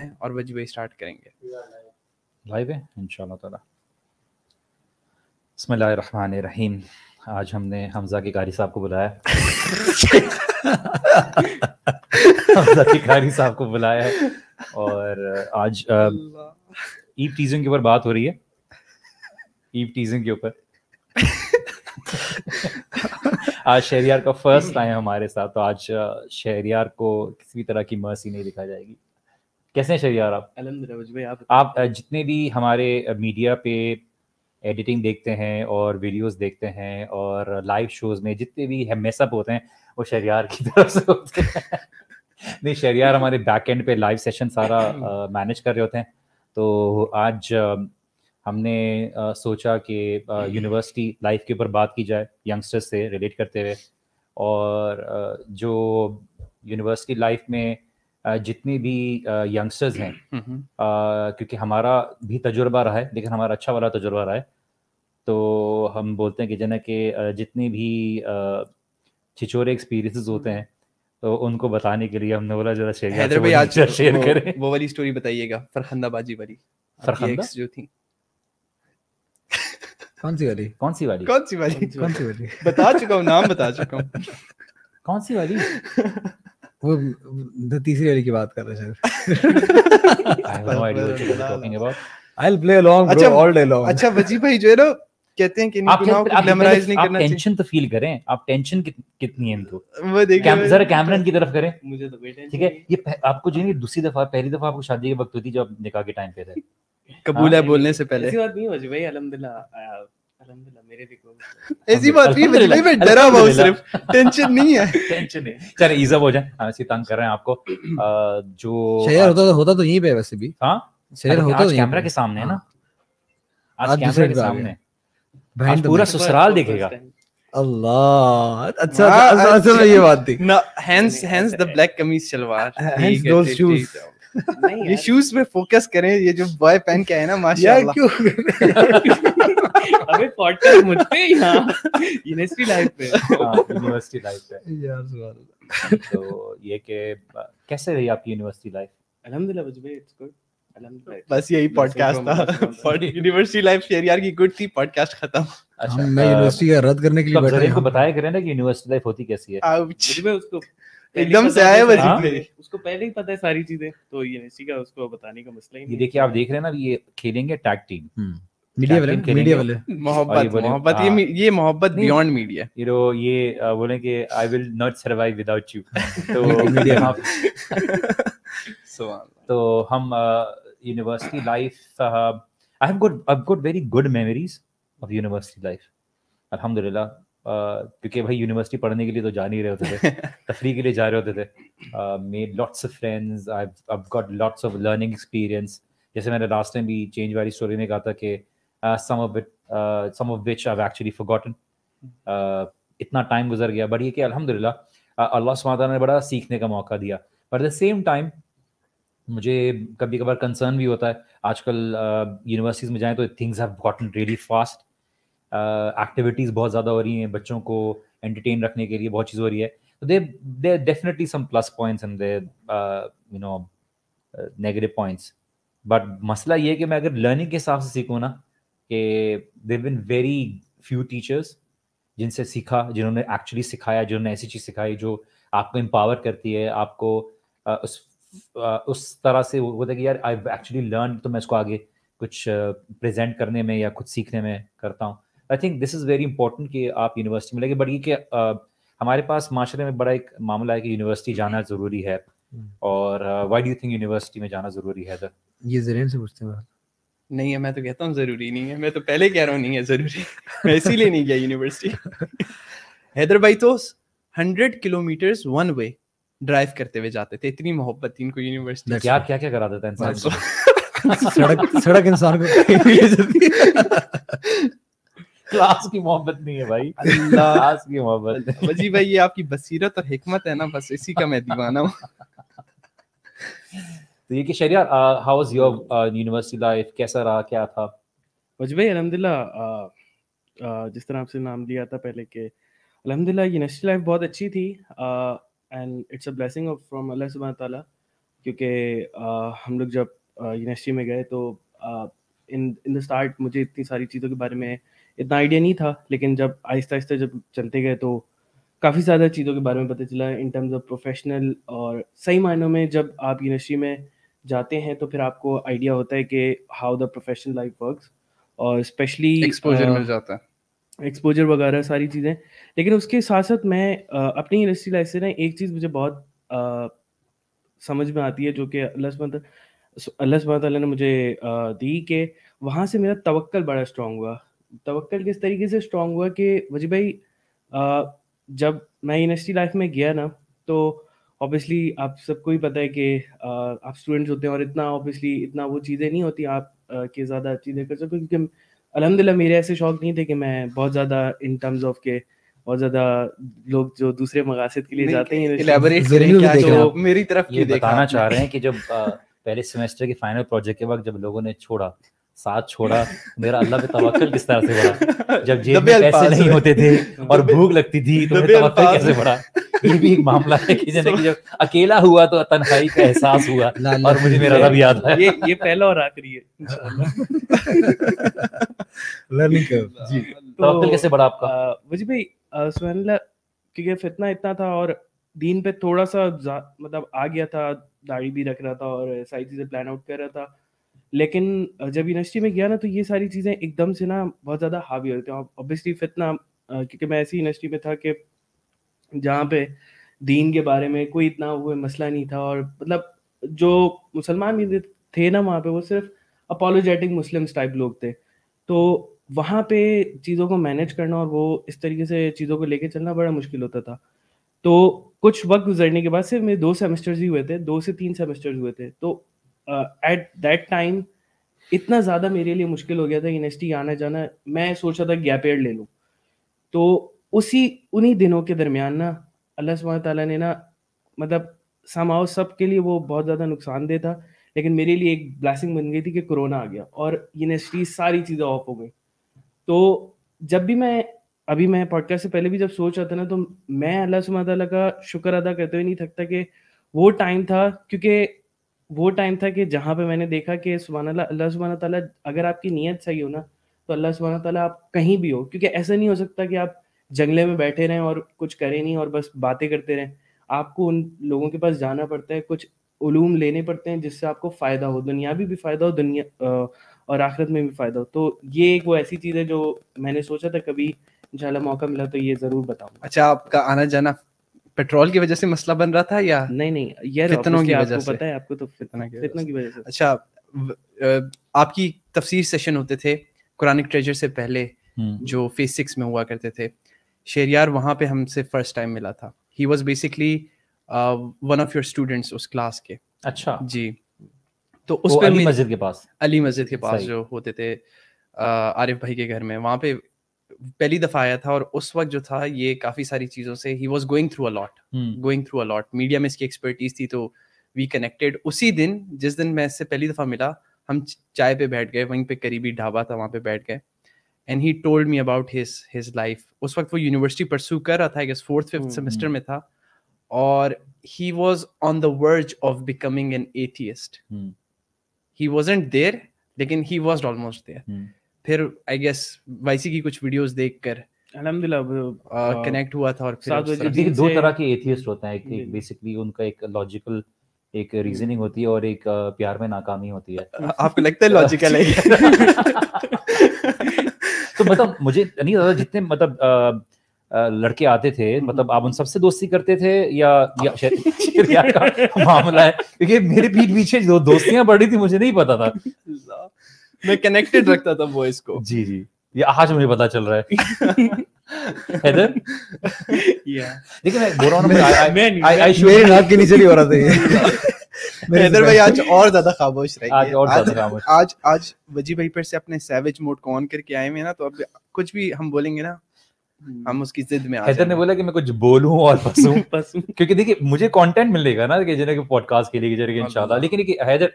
हैं और वजी वही स्टार्ट करेंगे लाइव है इनशाला इन बसमान रहीम आज हमने हमजा के कारी साहब को बुलाया हमजा के कारी साहब को बुलाया है और आज ईव टीजिंग के ऊपर बात हो रही है ईव टीजिंग के ऊपर आज शहरियार का फर्स्ट टाइम हमारे साथ तो आज शहरियार को किसी भी तरह की मर्सी नहीं दिखा जाएगी कैसे हैं शरियार आप आप जितने भी हमारे मीडिया पे एडिटिंग देखते हैं और वीडियोस देखते हैं और लाइव शोज में जितने भी मेसअप होते हैं वो शरियार की तरफ से होते हैं नहीं शरियार हमारे बैक एंड पे लाइव सेशन सारा मैनेज कर रहे होते हैं तो आज हमने सोचा कि यूनिवर्सिटी लाइफ के ऊपर बात की जाए यंगस्टर्स से रिलेट करते हुए और जो यूनिवर्सिटी लाइफ में जितने भी यंगस्टर्स हैं हम्म। क्योंकि हमारा भी तजुर्बा रहा है लेकिन हमारा अच्छा वाला तजुर्बा रहा है तो हम बोलते हैं कि जना के जितने भी छिचोरे एक्सपीरियंसेस हम्म। होते हैं तो उनको बताने के लिए हमने बोला जरा शेयर हैदर अच्छा, भाई आज शेयर करें वो वाली स्टोरी बताइएगा फरखंदाबाजी वाली फरखंदा जो थी कौन सी वाली कौन सी वाली कौन सी वाली कौन सी वाली बता चुका हूँ नाम बता चुका हूँ कौन सी वाली वो तीसरी वाली की बात कर रहे हैं आई play along अच्छा, bro all day long. अच्छा वजी भाई जो है ना कहते हैं कि आप गुनाहों को मेमोराइज नहीं करना चाहिए। टेंशन तो फील करें आप टेंशन कितनी है इनको तो? वो देखिए जरा कैमरन की तरफ करें मुझे तो बेटे ठीक है ये आपको जो है दूसरी दफा पहली दफा आपको शादी के वक्त होती जब निकाह के टाइम पे थे कबूल है हाँ। बोलने से पहले ऐसी बात नहीं वजी भाई अल्हम्दुलिल्लाह ऐसी बात नहीं मतलब मैं डरा हुआ सिर्फ टेंशन नहीं है टेंशन नहीं चल ईज अप हो जाए हम हाँ, ऐसे तंग कर रहे हैं आपको जो शेयर होता तो होता तो यहीं पे वैसे भी हां शेयर होता तो कैमरा के सामने है ना हाँ। आज कैमरा के सामने भाई पूरा ससुराल देखेगा अल्लाह अच्छा हाँ, असल अच्छा, अच्छा, अच्छा। ये बात थी ना hence hence the black kameez salwar हैंस दोस शूज ये शूज पे फोकस करें ये जो बॉय पहन के आए ना माशाल्लाह क्यों अबे पॉडकास्ट मुझ पे यहाँ यूनिवर्सिटी लाइफ पे यूनिवर्सिटी लाइफ पे यार सुभान हाँ, तो ये के कैसे रही आपकी यूनिवर्सिटी लाइफ अल्हम्दुलिल्लाह मुझे इट्स गुड बस यही पॉडकास्ट था यूनिवर्सिटी लाइफ शेयर यार की गुड थी पॉडकास्ट खत्म अच्छा मैं यूनिवर्सिटी का तो रद्द करने के लिए बैठा हूं बताया करें ना कि यूनिवर्सिटी लाइफ होती कैसी है मुझे उसको एकदम से आए बस हाँ? उसको पहले ही पता है सारी चीजें तो ये इसी का उसको बताने का मसला ही ये देखिए आप देख रहे हैं ना ये खेलेंगे टैग टीम मीडिया वाले मीडिया वाले मोहब्बत मोहब्बत ये हाँ। ये मोहब्बत बियॉन्ड मीडिया यू नो ये बोले कि I will not survive without you तो मीडिया तो हम university life I have good I have good very good memories of university life अल्हम्दुलिल्लाह क्योंकि भाई यूनिवर्सिटी पढ़ने के लिए तो जा नहीं रहे होते थे तफरी के लिए जा रहे होते थे made lots of friends I got lots of learning experience जैसे मैंने लास्ट टाइम भी चेंज वाली स्टोरी में कहा था कि some of some of which I actually forgotten इतना टाइम गुजर गया बट ये कि अलहमदिल्ला अल्लाह सुबहाना ने बड़ा सीखने का मौका दिया but at the same time मुझे कभी कभार कंसर्न भी होता है आजकल यूनिवर्सिटीज़ में जाएँ तो things have gotten really fast activities uh, बहुत ज़्यादा हो रही हैं बच्चों को एंटरटेन रखने के लिए बहुत चीज़ हो रही है तो they they definitely some plus points and they you know negative points but मसला ये है कि मैं अगर लर्निंग के हिसाब से सीखूँ ना कि there been very few teachers जिनसे सीखा जिन्होंने एक्चुअली सिखाया जिन्होंने ऐसी चीज़ सिखाई जो आपको एम्पावर करती है आपको uh, उस uh, उस तरह से होता है कि यार आई एक्चुअली लर्न तो मैं इसको आगे कुछ प्रेजेंट uh, करने में या कुछ सीखने में करता हूँ I think this is very important कि आप यूनिवर्सिटी में लगे बट ये कि हमारे पास माशरे में बड़ा एक मामला है कि यूनिवर्सिटी जाना ज़रूरी है हम्म। और वाई डू थिंक यूनिवर्सिटी में जाना ज़रूरी है सर ये जरेन से पूछते हैं नहीं है मैं तो कहता हूँ ज़रूरी नहीं है मैं तो पहले कह रहा हूँ नहीं है ज़रूरी मैं इसीलिए नहीं गया यूनिवर्सिटी हैदर भाई तो hundred kilometres one way drive करते हुए जाते थे इतनी मोहब्बत थी इनको यूनिवर्सिटी क्या क्या क्या करा देता इंसान सड़क सड़क इंसान को क्लास की मोहब्बत नहीं है भाई क्लास की मोहब्बत वजी भाई ये आपकी बसीरत और हिकमत है ना बस इसी का मैं दीवाना हूँ तो ये कि Shariya how was your university life कैसा रहा क्या था वजी भाई अलहमदिल्ला uh, uh, जिस तरह आपसे नाम लिया था पहले के अलहमदिल्ला यूनिवर्सिटी लाइफ बहुत अच्छी थी and it's a blessing of from Allah सुबह ताला क्योंकि uh, हम लोग जब यूनिवर्सिटी में गए तो इन इन द स्टार्ट मुझे इतनी सारी चीज़ों के बारे में इतना आइडिया नहीं था लेकिन जब आहिस्ता आहिस्ता जब चलते गए तो काफ़ी ज़्यादा चीज़ों के बारे में पता चला इन टर्म्स ऑफ प्रोफेशनल और सही मायनों में जब आप यूनिवर्सिटी में जाते हैं तो फिर आपको आइडिया होता है कि how the professional life works और स्पेशली एक्सपोजर uh, मिल जाता है एक्सपोजर वगैरह सारी चीज़ें लेकिन उसके साथ साथ मैं आ, uh, अपनी यूनिवर्सिटी लाइफ से ना एक चीज़ मुझे बहुत आ, uh, समझ में आती है जो कि अल्लाह सुबह अल्लाह सुबह ने मुझे आ, दी कि वहाँ से मेरा तवक्ल बड़ा स्ट्रांग हुआ तवक्ल किस तरीके से स्ट्रांग हुआ कि वजी भाई आ, जब मैं यूनिवर्सिटी लाइफ में गया ना तो ऑब्वियसली आप सबको ही पता है कि आप स्टूडेंट्स होते हैं और इतना ऑब्वियसली इतना वो चीज़ें नहीं होती आप के ज़्यादा चीज़ें कर सको क्योंकि अलहमदिल्ला मेरे ऐसे शौक नहीं थे कि मैं बहुत ज़्यादा इन टर्म्स ऑफ के बहुत ज्यादा लोग जो दूसरे मकासद के लिए जाते हैं मेरी तरफ ये बताना चाह रहे हैं कि जब पहले सेमेस्टर के फाइनल प्रोजेक्ट के वक्त जब लोगों ने छोड़ा साथ छोड़ा मेरा अल्लाह पे तवक्कुल किस तरह से बढ़ा जब जेब में पैसे नहीं होते थे और भूख लगती थी तो मेरा तवक्कुल कैसे बढ़ा ये भी एक मामला है कि जैसे कि जब अकेला हुआ तो तन्हाई का एहसास हुआ और मुझे मेरा रब याद आया ये ये पहला और आखिरी है लर्निंग कर्व जी तो, तवक्कुल कैसे बढ़ा आपका मुझे भी सुभान अल्लाह क्योंकि फितना इतना था और दीन पे थोड़ा सा मतलब आ गया था दाढ़ी भी रख रहा था और सारी चीजें प्लान आउट कर रहा था लेकिन जब यूनिवर्सिटी में गया ना तो ये सारी चीज़ें एकदम से ना बहुत ज़्यादा हावी होती हैं ऑब्वियसली फितना क्योंकि मैं ऐसी यूनिवर्सिटी में था कि जहाँ पे दीन के बारे में कोई इतना वो मसला नहीं था और मतलब जो मुसलमान थे ना वहाँ पे वो सिर्फ अपोलोजेटिक मुस्लिम्स टाइप लोग थे तो वहाँ पे चीज़ों को मैनेज करना और वो इस तरीके से चीज़ों को लेके चलना बड़ा मुश्किल होता था तो कुछ वक्त गुजरने के बाद सिर्फ मेरे दो सेमेस्टर्स ही हुए थे दो से तीन सेमेस्टर्स हुए थे तो एट दैट टाइम इतना ज़्यादा मेरे लिए मुश्किल हो गया था यूनिवर्सिटी आना जाना मैं सोचा था गैप एयर ले लूँ तो उसी उन्हीं दिनों के दरमियान ना अल्लाह सुबह ताला ने ना मतलब समाओ सब के लिए वो बहुत ज़्यादा नुकसानदेह था लेकिन मेरे लिए एक ब्लैसिंग बन गई थी कि कोरोना आ गया और यूनिवर्सिटी सारी चीज़ें ऑफ हो गई तो जब भी मैं अभी मैं पॉडकास्ट से पहले भी जब सोच रहा था ना तो मैं अल्लाह सुबह तला का शुक्र अदा करते हुए नहीं थकता कि वो टाइम था क्योंकि वो टाइम था कि जहाँ पे मैंने देखा कि सुबहान अल्लाह सुबह सुबहान ताला अगर आपकी नीयत सही हो ना तो अल्लाह सुबह ताला आप कहीं भी हो क्योंकि ऐसा नहीं हो सकता कि आप जंगले में बैठे रहें और कुछ करें नहीं और बस बातें करते रहें आपको उन लोगों के पास जाना पड़ता है कुछ उलूम लेने पड़ते हैं जिससे आपको फ़ायदा हो दुनिया भी फ़ायदा हो दुनिया और आखिरत में भी फ़ायदा हो तो ये एक वो ऐसी चीज़ है जो मैंने सोचा था कभी इंशाल्लाह मौका मिला तो ये ज़रूर बताऊँ अच्छा आपका आना जाना पेट्रोल की वजह से मसला बन रहा था या नहीं नहीं यार फितनों की वजह से पता है आपको तो फितना की फितनों की वजह से अच्छा आपकी तफसीर सेशन होते थे कुरानिक ट्रेजर से पहले हम्म। जो फेज सिक्स में हुआ करते थे शेरियार वहाँ पे हमसे फर्स्ट टाइम मिला था he was basically one of your students उस क्लास के अच्छा जी तो उस पे अली मस्जिद के पास अली मस्जिद के पास जो होते थे आरिफ भाई के घर में वहाँ पे पहली दफा आया था और उस वक्त जो था ये काफी सारी चीजों से he was going through a lot going through a lot media में इसकी एक्सपर्टीज थी तो वी कनेक्टेड उसी दिन जिस दिन मैं इससे पहली दफा मिला हम चाय पे बैठ गए वहीं पे करीबी ढाबा था वहां पे बैठ गए and he told me about his his life उस वक्त वो यूनिवर्सिटी परसू कर रहा था I guess fourth fifth semester में था और he was on the verge of becoming an atheist he wasn't there लेकिन ही वॉज ऑलमोस्ट देयर फिर आई गेस वाइसी की कुछ वीडियोस देखकर अल्हम्दुलिल्लाह कनेक्ट हुआ था और फिर दो तरह के एथियस्ट होते हैं एक बेसिकली उनका एक लॉजिकल एक रीजनिंग होती है और एक प्यार में नाकामी होती है आपको लगता है लॉजिकल है तो मतलब मुझे नहीं पता जितने मतलब लड़के आते थे हम्म, मतलब हम्म। आप उन सबसे दोस्ती करते थे या, या शायद का मामला है क्योंकि मेरे पीठ पीछे दो दोस्तियां बढ़ी थी मुझे नहीं पता था मैं कनेक्टेड रखता था वॉइस को जी जी ये आज मुझे पता चल रहा है ऑन करके आए हुए ना तो कुछ भी हम बोलेंगे ना हम्म। हम उसकी जिद में हैदर ने बोला कि मैं कुछ बोलूं और क्योंकि देखिए मुझे कंटेंट मिलेगा ना कि पॉडकास्ट के लिए जैसे कि इंशाल्लाह लेकिन Haider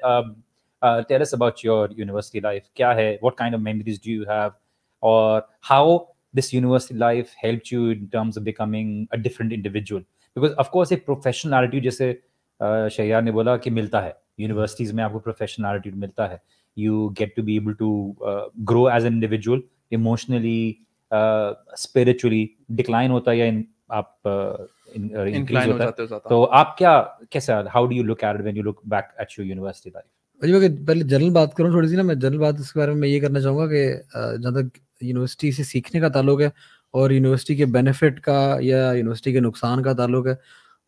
uh, tell us about your university life. Kya hai? What kind of memories do you have? Or how this university life helped you in terms of becoming a different individual? Because of course, a professional attitude, jaise जैसे ne bola ki milta hai universities mein aapko professional attitude milta hai you get to be able to uh, grow as an individual emotionally uh, spiritually decline hota hai ya in aap uh, in, uh, होता है तो आप क्या कैसा how do you look at when you look back at your university life भाई अगर पहले general बात करूँ थोड़ी सी ना मैं जनरल बात इसके बारे में मैं ये करना चाहूँगा कि जहाँ तक यूनिवर्सिटी से सीखने का ताल्लुक है और यूनिवर्सिटी के बेनिफिट का या यूनिवर्सिटी के नुकसान का ताल्लुक है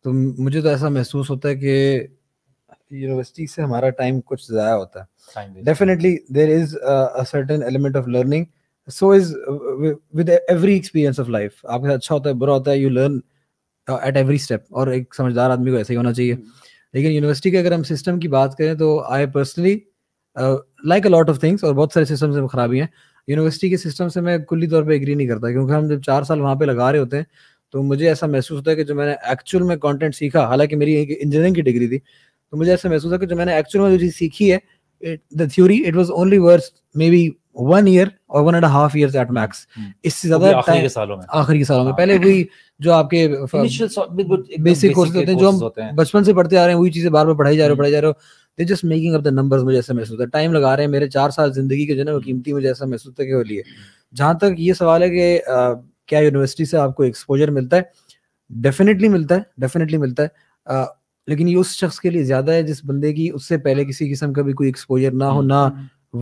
तो मुझे तो ऐसा महसूस होता है कि यूनिवर्सिटी से हमारा टाइम कुछ ज़ाया होता है definitely there is certain element of learning so is with every experience of life आपके साथ अच्छा होता है बुरा होता है you learn at every step और एक समझदार आदमी को ऐसा ही होना चाहिए hmm. लेकिन यूनिवर्सिटी के अगर हम सिस्टम की बात करें तो I personally like a lot of things और बहुत सारे सिस्टम से खराबी हैं यूनिवर्सिटी के सिस्टम से मैं कुल्ली तौर पर एग्री नहीं करता क्योंकि हम जब चार साल वहाँ पर लगा रहे होते हैं तो मुझे ऐसा महसूस होता है कि जो मैंने एक्चुअल में कंटेंट सीखा हालांकि मेरी इंजीनियरिंग की डिग्री थी तो मुझे ऐसा महसूस होता है कि जो मैंने एक्चुअल में जो चीज़ सीखी है it, the theory it was only worth maybe one year और one and half year at max इससे ज्यादा आखिरी के सालों में आखिरी के सालों में हाँ। पहले वही जो आपके बेसिक कोर्सेज होते हैं जो हम बचपन से पढ़ते आ रहे हैं वही चीजें बार बार पढ़ाई जा रहे हो हम्म। पढ़ाई जा रहे हो they just making up the numbers मुझे ऐसा महसूस होता है टाइम लगा रहे हैं मेरे चार साल जिंदगी के जो है वो हम्म। कीमती मुझे ऐसा महसूस होता है के लिए हम्म। जहाँ तक ये सवाल है कि क्या यूनिवर्सिटी से आपको एक्सपोजर मिलता है डेफिनेटली मिलता है डेफिनेटली मिलता है लेकिन ये उस शख्स के लिए ज्यादा है जिस बंदे की उससे पहले किसी किस्म का भी कोई एक्सपोजर ना हो ना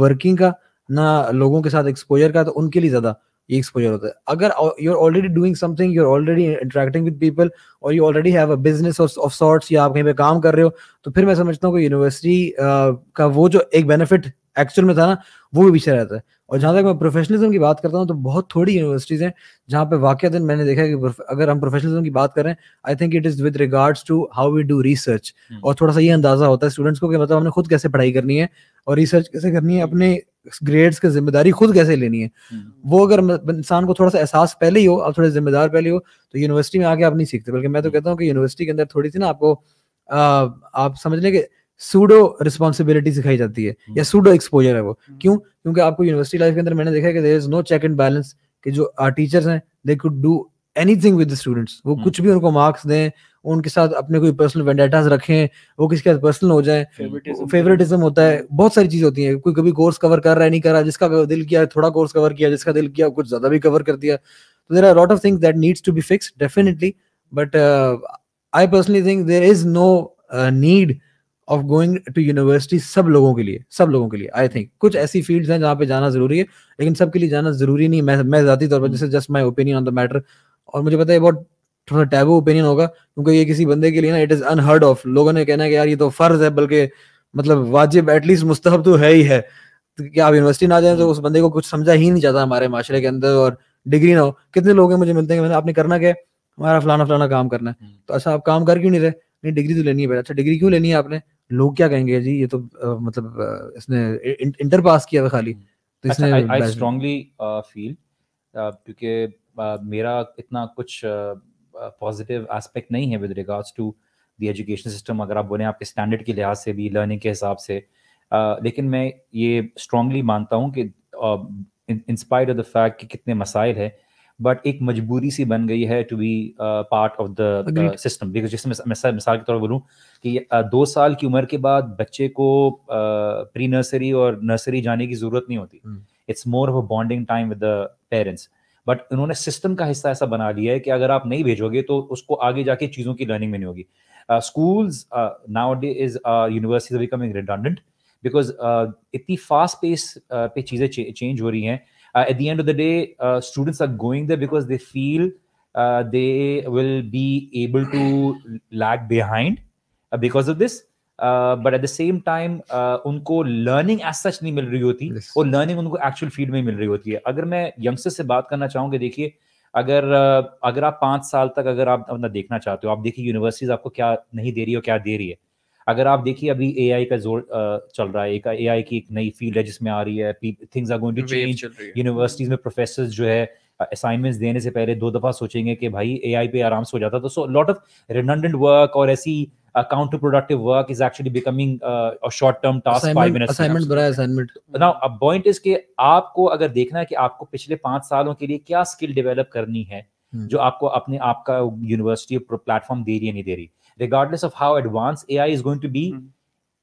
वर्किंग हम्म, हम्म। का ना लोगों के साथ एक्सपोजर का तो उनके लिए ज्यादा ये एक्सपोजर होता है अगर you are already doing something you are already interacting with people और you already have a business of sorts या आप कहीं पे काम कर रहे हो तो फिर मैं समझता हूँ कि यूनिवर्सिटी का वो जो एक बेनिफिट एक्चुअल में था ना वो भी पीछे रहता है और जहां तक मैं प्रोफेशनलिज्म की बात करता हूँ तो बहुत थोड़ी यूनिवर्सिटीज हैं जहाँ पे वाक्य दिन मैंने देखा कि अगर हम प्रोफेशनलिज्म की बात करें I think it is with regards to how we do research और थोड़ा सा ये अंदाजा होता है स्टूडेंट्स को कि मतलब हमने खुद कैसे पढ़ाई करनी है और रिसर्च कैसे करनी है हम्म। अपने ग्रेड्स की जिम्मेदारी खुद कैसे लेनी है हम्म। वो अगर इंसान को थोड़ा सा एहसास पहले ही हो आप थोड़े जिम्मेदार पहले हो तो यूनिवर्सिटी में आके आप नहीं सीखते बल्कि मैं तो हम्म। कहता हूँ कि यूनिवर्सिटी के अंदर थोड़ी सी ना आपको आप समझ लें कि सूडो रिस्पॉन्सिबिलिटी सिखाई जाती है या सूडो हम्म। एक्सपोजर है वो हम्म। क्यों क्योंकि आपको यूनिवर्सिटी लाइफ के अंदर मैंने देखा है कि there is no check and balance कि जो टीचर्स हैं they could do anything with the students वो हम्म। कुछ भी उनको मार्क्स दें उनके साथ अपने कोई पर्सनल वेंडेटास रखें वो किसी के साथ पर्सनल हो जाए फेवरेटिज्म होता है बहुत सारी चीजें होती हैं कोई कभी कोर्स कवर कर रहा है नहीं कर रहा जिसका दिल किया थोड़ा कोर्स कवर किया जिसका दिल किया कुछ ज्यादा भी कवर कर दिया तो there are lot of things that needs to be fix definitely but I personally think there is no need uh, of going to university सब लोगों के लिए सब लोगों के लिए आई थिंक कुछ ऐसी फील्ड्स हैं जहाँ पे जाना जरूरी है लेकिन सबके लिए जाना जरूरी नहीं मैं मैं जाती तौर पर हम्म। जैसे just my opinion on the matter और मुझे पता है बहुत थोड़ा टैबू ओपिनियन होगा क्योंकि ये किसी बंदे के लिए ना इट इज अनहर्ड ऑफ लोगों ने कहना है कि यार ये तो फर्ज है बल्कि मतलब वाजिब एटलीस्ट मुस्तहब तो है ही है तो क्या आप यूनिवर्सिटी ना जाए तो उस बंदे को कुछ समझा ही नहीं जाता हमारे माशरे के अंदर और डिग्री ना हो कितने लोग हैं मुझे मिलते हैं आपने करना क्या हमारा फलाना फलाना काम करना है हम्म। तो अच्छा आप काम कर क्यों नहीं रहे नहीं डिग्री तो लेनी है अच्छा डिग्री क्यों लेनी है आपने लोग क्या कहेंगे जी ये तो आ, मतलब uh, इसने इन, इंटर पास किया था खाली तो अच्छा, इसने आई स्ट्रांगली फील क्योंकि मेरा इतना कुछ पॉजिटिव uh, एस्पेक्ट नहीं है with regards to the education system अगर आप बोले आपके स्टैंडर्ड के लिहाज से भी लर्निंग के हिसाब से uh, लेकिन मैं ये स्ट्रांगली मानता हूँ कि इंस्पायर ऑफ द फैक्ट कि कितने मसाइल है बट एक मजबूरी सी बन गई है to be part of the system because जिसमें मिसाल के तौर पर बोलूँ कि uh, दो साल की उम्र के बाद बच्चे को प्री uh, नर्सरी और नर्सरी जाने की जरूरत नहीं होती it's more of a bonding time with the parents but उन्होंने सिस्टम का हिस्सा ऐसा बना लिया है कि अगर आप नहीं भेजोगे तो उसको आगे जाके चीज़ों की लर्निंग में नहीं होगी schools nowadays is university becoming redundant because इतनी फास्ट पेस uh, पे चीज़ें चेंज हो रही हैं uh, at the end of the day uh, students are going there because they feel uh, they will be able to lag behind uh, because of this uh, but but at the same time उनको learning as such नहीं मिल रही होती yes. और learning उनको actual field में मिल रही होती है अगर मैं यंगस्टर से बात करना चाहूंगा देखिए अगर uh, अगर आप पाँच साल तक अगर आप अपना देखना चाहते हो आप देखिए यूनिवर्सिटीज आपको क्या नहीं दे रही हो क्या दे रही है अगर आप देखिए अभी एआई का जोर चल रहा है एक एआई की एक नई फील्ड है जिसमें आ रही है things are going to change universities में प्रोफेसर जो है असाइनमेंट्स देने से पहले दो दफा सोचेंगे कि भाई एआई पे आराम से हो जाता तो so lot of redundant work और ऐसी counter productive work is actually becoming short term task 5 minutes assignment बुरा असाइनमेंट नाउ अब पॉइंट इज के आपको अगर देखना है कि आपको पिछले पांच सालों के लिए क्या स्किल डेवलप करनी है हम्म। जो आपको अपने आपका यूनिवर्सिटी प्लेटफॉर्म दे रही है नहीं दे रही है regardless of how advanced AI is going to be, mm-hmm.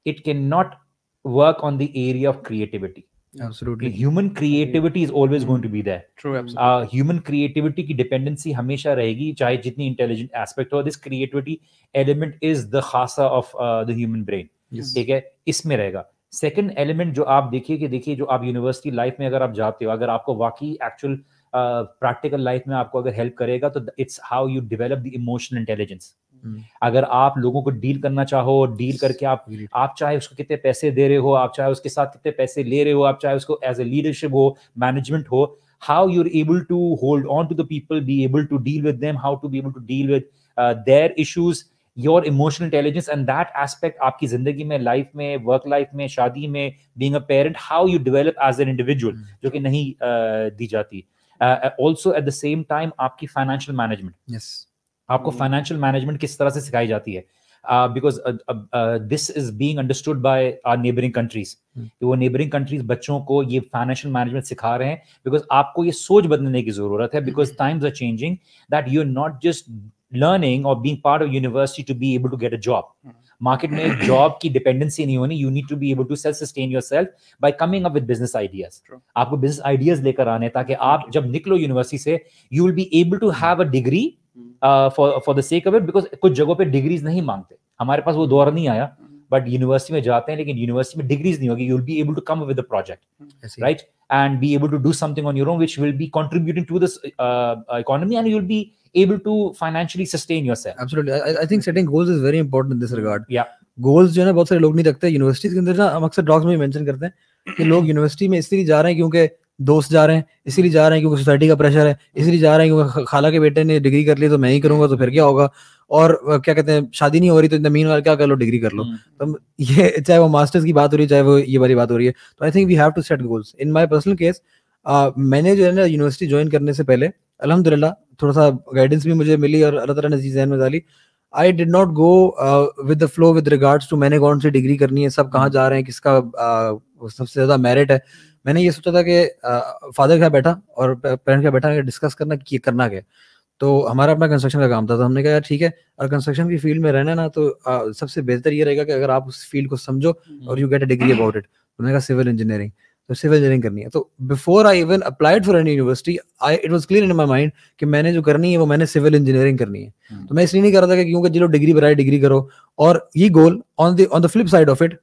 it cannot work on the area of creativity. Absolutely. The human creativity is always mm-hmm. going to be there. True, absolutely. Uh, human creativity ki dependency hamesha rahegi, chahe jitni intelligent aspect ho, This creativity element is the khasa of uh, the human brain. ठीक है इसमें रहेगा second element जो आप देखिए कि देखिए जो आप यूनिवर्सिटी लाइफ में अगर आप जाते हो अगर आपको वाकई एक्चुअल प्रैक्टिकल लाइफ में आपको अगर हेल्प करेगा तो it's how you develop the emotional intelligence हम्म। अगर आप लोगों को डील करना चाहो डील करके आप आप चाहे उसको कितने पैसे दे रहे हो आप चाहे उसके साथ कितने पैसे ले रहे हो आप चाहे उसको एज ए लीडरशिप हो मैनेजमेंट हो how you're able to hold on to the people be able to deal with how to be able to deal with their issues your emotional intelligence and that aspect आपकी जिंदगी में life में work life में शादी में being a parent how you develop as an individual जो कि नहीं uh, दी जाती also at the same time आपकी फाइनेंशियल मैनेजमेंट यस आपको फाइनेंशियल hmm. मैनेजमेंट किस तरह से सिखाई जाती है because this is being understood by our neighbouring countries वो नेबरिंग कंट्रीज बच्चों को ये फाइनेंशियल मैनेजमेंट सिखा रहे हैं बिकॉज आपको ये सोच बदलने की जरूरत है because times are changing that you are not just learning और being part of university to be able to get a job market में जॉब की डिपेंडेंसी नहीं होनी you need to be able to self sustain your self by coming up with business ideas आपको business ideas लेकर आने ताकि आप जब निकलो यूनिवर्सिटी से you will be able to have a degree for for the sake of it because कुछ जगहों पे डिग्रीज नहीं मांगते हमारे पास वो दौर नहीं आया बट यूनिवर्सिटी में जाते हैं लेकिन यूनिवर्सिटी में डिग्रीज नहीं होगी you will be able to come with the project right and be able to do something on your own, which will be contributing to this uh, economy, and you'll be able to financially sustain yourself. Absolutely, I, I think setting goals is very important in this regard. Yeah, goals जो है ना बहुत सारे लोग नहीं रखते universities के अंदर ना हम अक्सर डॉक्स में मेंशन करते हैं कि लोग यूनिवर्सिटी में इसलिए जा रहे हैं क्योंकि दोस्त जा रहे हैं इसीलिए जा रहे हैं क्योंकि सोसाइटी का प्रेशर है इसीलिए जा रहे हैं क्योंकि खाला के बेटे ने डिग्री कर ली तो मैं ही करूंगा तो फिर क्या होगा और क्या कहते हैं शादी नहीं हो रही तो मीन वाले क्या कर लो डिग्री कर लो हम्म। तो ये चाहे वो मास्टर्स की बात हो रही है चाहे वो ये वाली बात हो रही है तो I think we have to set goals in my personal case मैंने जो है ना यूनिवर्सिटी ज्वाइन करने से पहले अलहमदिल्ला थोड़ा सा गाइडेंस भी मुझे मिली और अल्लाह तला ने जहन में डाली I did not go with the flow with regards to मैंने कौन सी डिग्री करनी है सब कहाँ जा रहे हैं किसका uh, सबसे ज्यादा मेरिट है मैंने ये सोचा था कि फादर का बैठा और पेरेंट का बैठा डिस्कस करना कि करना क्या तो हमारा अपना कंस्ट्रक्शन का काम था तो हमने कहा यार ठीक है और कंस्ट्रक्शन की फील्ड में रहना ना तो आ, सबसे बेहतर ये रहेगा कि अगर आप उस फील्ड को समझो हम्म। और you get a degree about it उन्होंने कहा सिविल इंजीनियरिंग तो सिविल इंजीनियरिंग करनी है तो before I even applied for any university I it was clear in my mind कि मैंने जो करनी है वो मैंने सिविल इंजीनियरिंग करनी है हम्म। तो मैं इसलिए नहीं कर रहा था कि क्योंकि चलो डिग्री बनाए डिग्री करो और ये goal on the on the flip side of it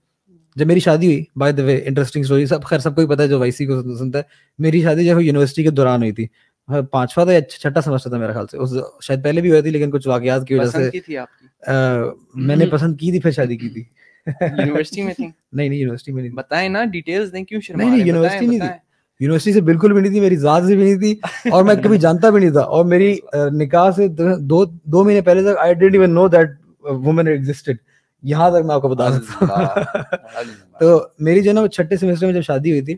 जब मेरी शादी हुई by the way interesting story सब खैर सबको ही पता है जो वाईसी को सुनता है मेरी शादी जब यूनिवर्सिटी के दौरान हुई थी हाँ, पांचवा था तो या छठा सेमेस्टर था मेरे ख्याल से उस शायद पहले भी हुआ थी लेकिन कुछ वाकयात की वजह से मैंने हम्म। पसंद की थी फिर शादी की थी यूनिवर्सिटी में थी नहीं नहीं यूनिवर्सिटी में नहीं ना डिटेल्स दें क्यों शर्मा नहीं यूनिवर्सिटी नहीं थी यूनिवर्सिटी से बिल्कुल भी नहीं थी मेरी जात से भी नहीं थी और मैं कभी जानता भी नहीं था और मेरी निकाह से दो दो महीने पहले तक I even know that existed यहाँ तक मैं आपको बता सकता हूँ तो मेरी जो है ना छठे सेमेस्टर में जब शादी हुई थी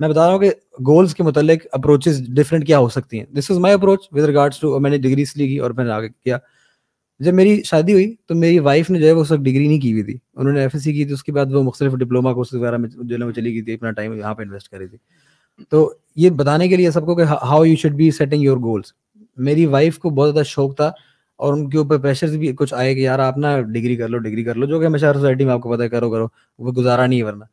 मैं बता रहा हूँ कि गोल्स के मतलब अप्रोचेस डिफरेंट क्या हो सकती हैं this is my approach with regards to मैंने डिग्री इसलिए की और मैंने आगे किया जब मेरी शादी हुई तो मेरी वाइफ ने जो है वो उस वक्त डिग्री नहीं की हुई थी उन्होंने एफ की थी उसके बाद वो मुख्तलिफ डिप्लोमा कोर्सेज वगैरह में जो है वो चली गई थी अपना टाइम यहाँ पर इन्वेस्ट करी थी तो ये बताने के लिए सबको कि how you should be setting your goals मेरी वाइफ को बहुत ज़्यादा शौक था और उनके ऊपर प्रेशर भी कुछ आए कि यार आप ना डिग्री कर लो डिग्री कर लो जो कि हमेशा सोसाइटी में आपको पता है करो करो वो गुजारा नहीं है वरना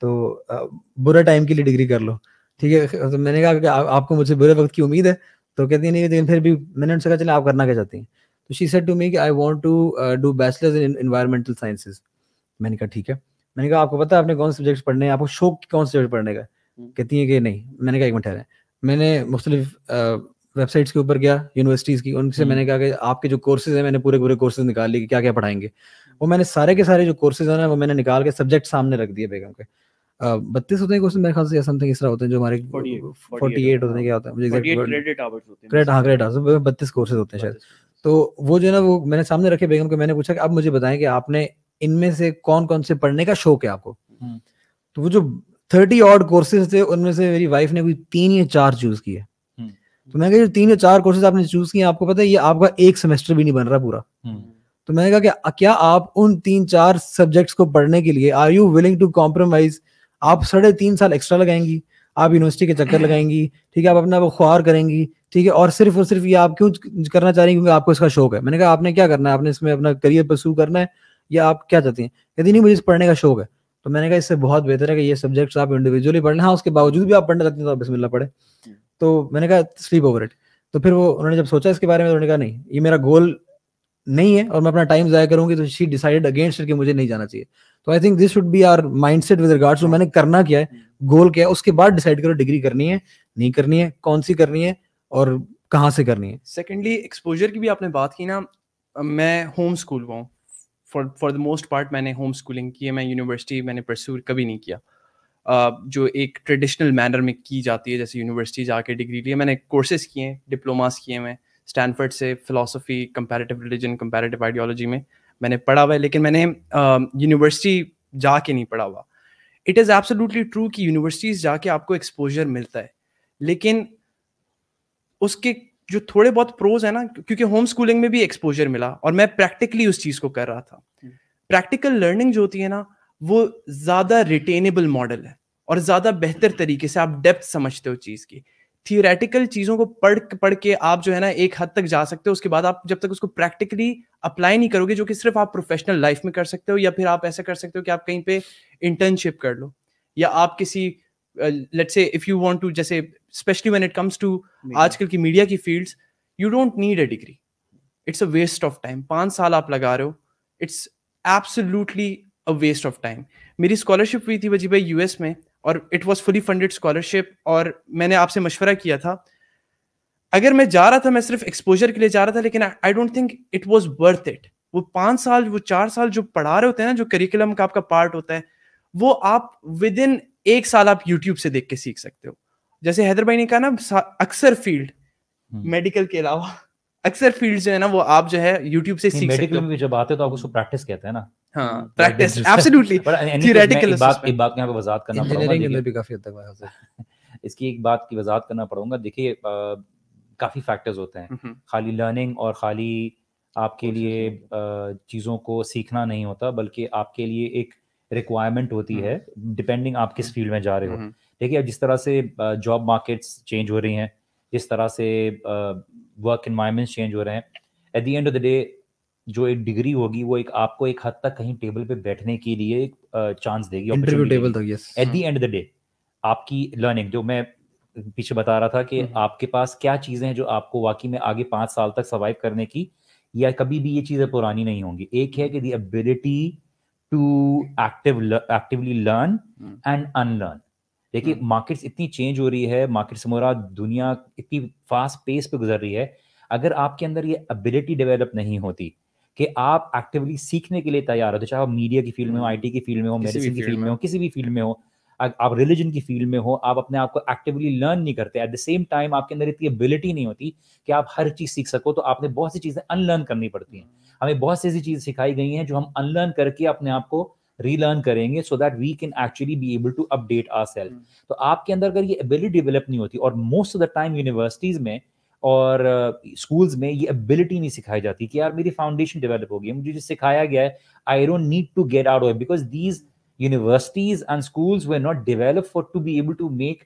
तो बुरा टाइम के लिए डिग्री कर लो ठीक है तो मैंने कहा कि आपको मुझसे बुरे वक्त की उम्मीद है तो कहती है नहीं लेकिन फिर भी मैंने उनसे कहा चले आप करना क्या चाहती हैं तो शी सेड टू मी कि I want to do bachelors in environmental sciences मैंने कहा ठीक है मैंने कहा आपको पता है आपने कौन से सब्जेक्ट पढ़ने हैं आपको शौक कौन से सब्जेक्ट पढ़ने का हम्म। कहती है कि नहीं मैंने कहा एक मिनट ठहरा मैंने मुख्तलिफ वेबसाइट्स के ऊपर गया यूनिवर्सिटीज की उनसे हम्म। मैंने कहा कि आपके जो कोर्सेज हैं मैंने पूरे पूरे कोर्सेज निकाल लिए क्या क्या पढ़ाएंगे वो मैंने सारे के सारे जो कोर्सेज हैं ना वो मैंने निकाल के सब्जेक्ट सामने रख दिए बेगम के बत्तीस होते हैं क्वेश्चन मेरे ख्याल से समथिंग इस तरह होते हैं जो हमारे फोर्टी एट होते हैं क्या होता है मुझे क्रेडिट आवर्स होते हैं हाँ, बत्तीस कोर्सेज होते हैं शायद तो वो जो है ना वो मैंने सामने रखे बेगम को मैंने पूछा कि आप मुझे बताएं कि आपने इनमें से कौन कौन से पढ़ने का शौक है आपको हम्म। तो वो जो थर्टी ऑर्ड कोर्सेज थे उनमें से मेरी वाइफ ने कोई तीन या चार चूज किए तो मैंने कहा जो तीन या चार कोर्सेज आपने चूज किए आपको पता है ये आपका एक सेमेस्टर भी नहीं बन रहा पूरा हम्म। तो मैंने कहा कि क्या आप उन तीन चार सब्जेक्ट्स को पढ़ने के लिए are you willing to compromise आप साढ़े तीन साल एक्स्ट्रा लगाएंगी आप यूनिवर्सिटी के चक्कर लगाएंगी ठीक है आप अपना वो ख्वार करेंगी ठीक है और सिर्फ और सिर्फ ये आप क्यों करना चाह रही क्योंकि आपको इसका शौक है मैंने कहा आपने क्या करना है आपने इसमें अपना करियर परसू करना है या आप क्या चाहती हैं यदि नहीं मुझे इस पढ़ने का शौक है तो मैंने कहा इससे बहुत बेहतर है कि ये सब्जेक्ट्स आप इंडिविजुअली पढ़ना है उसके बावजूद भी आप पढ़ना चाहते हैं तो आप बिस्मिल्लाह पढ़े तो मैंने कहा स्लीप ओवर इट तो फिर वो उन्होंने जब सोचा इसके बारे में तो उन्होंने कहा नहीं ये मेरा गोल नहीं है और मैं अपना टाइम जाया करूंगी तो शी डिसाइडेड अगेंस्ट इट कि मुझे नहीं जाना चाहिए तो I think this should be our mind set with regards to मैंने करना क्या है गोल क्या है उसके बाद डिसाइड करो डिग्री करनी है नहीं करनी है कौन सी करनी है और कहाँ से करनी है सेकेंडली एक्सपोजर की भी आपने बात की ना मैं होम स्कूल हुआ हूँ for for the most part मैंने होम स्कूलिंग की है मैं यूनिवर्सिटी मैंने परसू कभी नहीं किया Uh, जो एक ट्रेडिशनल मैनर में की जाती है जैसे यूनिवर्सिटी जाके डिग्री लिए मैंने कोर्सेज किए हैं डिप्लोमास किए मैं स्टैनफर्ड से philosophy comparative religion comparative ideology में मैंने पढ़ा हुआ है लेकिन मैंने यूनिवर्सिटी जा के नहीं पढ़ा हुआ इट इज़ एब्सोल्युटली ट्रू कि यूनिवर्सिटीज़ जाके आपको एक्सपोजर मिलता है लेकिन उसके जो थोड़े बहुत प्रोज है ना क्योंकि होम स्कूलिंग में भी एक्सपोजर मिला और मैं प्रैक्टिकली उस चीज़ को कर रहा था प्रैक्टिकल हम्म। लर्निंग जो होती है ना वो ज़्यादा रिटेनेबल मॉडल है और ज़्यादा बेहतर तरीके से आप डेप्थ समझते हो चीज़ की थियोरेटिकल चीज़ों को पढ़ पढ़ के आप जो है ना एक हद तक जा सकते हो उसके बाद आप जब तक उसको प्रैक्टिकली अप्लाई नहीं करोगे जो कि सिर्फ आप प्रोफेशनल लाइफ में कर सकते हो या फिर आप ऐसा कर सकते हो कि आप कहीं पे इंटर्नशिप कर लो या आप किसी लेट से इफ यू वांट टू जैसे specially when it comes to आजकल की मीडिया की fields you don't need a degree it's a waste of time पांच साल आप लगा रहे हो it's absolutely a waste of time मेरी स्कॉलरशिप हुई थी वजी भाई यूएस में और it was fully funded scholarship और मैंने आपसे मशवरा किया था अगर मैं जा रहा था मैं सिर्फ एक्सपोजर के लिए जा रहा था लेकिन I don't think it was worth it वो पांच साल वो चार साल जो पढ़ा रहे होते हैं ना जो करिकुलम का आपका पार्ट होता है वो आप विद इन एक साल आप यूट्यूब से देख के सीख सकते हो जैसे हैदर भाई ने कहा ना अक्सर फील्ड हम्म। मेडिकल के अलावा अक्सर फील्ड जो है ना वो आप जो है यूट्यूब से सीख सकते हो मेडिकल में जो बात है तो आप उसको प्रैक्टिस कहते हैं ना प्रैक्टिस हाँ, hmm. एब्सोल्युटली एक बात एक बात पे वजाहत करना भी काफी हद तक इसकी एक बात की वजाहत करना पड़ूंगा देखिए काफ़ी फैक्टर्स होते हैं हम्म। खाली लर्निंग और खाली आपके लिए चीज़ों को सीखना नहीं होता बल्कि आपके लिए एक रिक्वायरमेंट होती हम्म। है डिपेंडिंग आप किस फील्ड में जा रहे हो हम्म। देखिए अब जिस तरह से जॉब मार्केट्स चेंज हो रही हैं जिस तरह से वर्क इन्वायरमेंट चेंज हो रहे हैं at the end of the day जो एक डिग्री होगी वो एक आपको एक हद तक कहीं टेबल पे बैठने के लिए एक चांस देगी इंटरव्यू टेबल तक yes at the end of the day आपकी लर्निंग जो मैं पीछे बता रहा था कि आपके पास क्या चीजें हैं जो आपको वाकई में आगे पांच साल तक सर्वाइव करने की या कभी भी ये चीजें पुरानी नहीं होंगी एक है कि ability to active actively learn and unlearn देखिए मार्केट्स हम्म। इतनी चेंज हो रही है मार्केट्स हमारा दुनिया इतनी फास्ट पेस पे गुजर रही है अगर आपके अंदर ये एबिलिटी डेवलप नहीं होती कि आप एक्टिवली सीखने के लिए तैयार हो तो चाहे आप मीडिया की फील्ड में हो आईटी हम्म। की फील्ड में हो मेडिसिन की फील्ड में हो किसी भी फील्ड में हो आप रिलीजन की फील्ड में हो आप अपने आप को एक्टिवली लर्न नहीं करते एट द सेम टाइम आपके अंदर इतनी एबिलिटी नहीं होती कि आप हर चीज सीख सको तो आपने बहुत सी चीजें अनलर्न करनी पड़ती हैं हमें बहुत सी ऐसी चीज सिखाई गई हैं जो हम अनलर्न करके अपने आप को रीलर्न करेंगे so that we can actually be able to update our self तो आपके अंदर अगर ये एबिलिटी डेवलप नहीं होती और most of the time universities में और स्कूल्स uh, में ये एबिलिटी नहीं सिखाई जाती कि यार मेरी फाउंडेशन डेवलप होगी मुझे जो सिखाया गया है I don't need to get out of because these universities and schools they not develop for to be able to make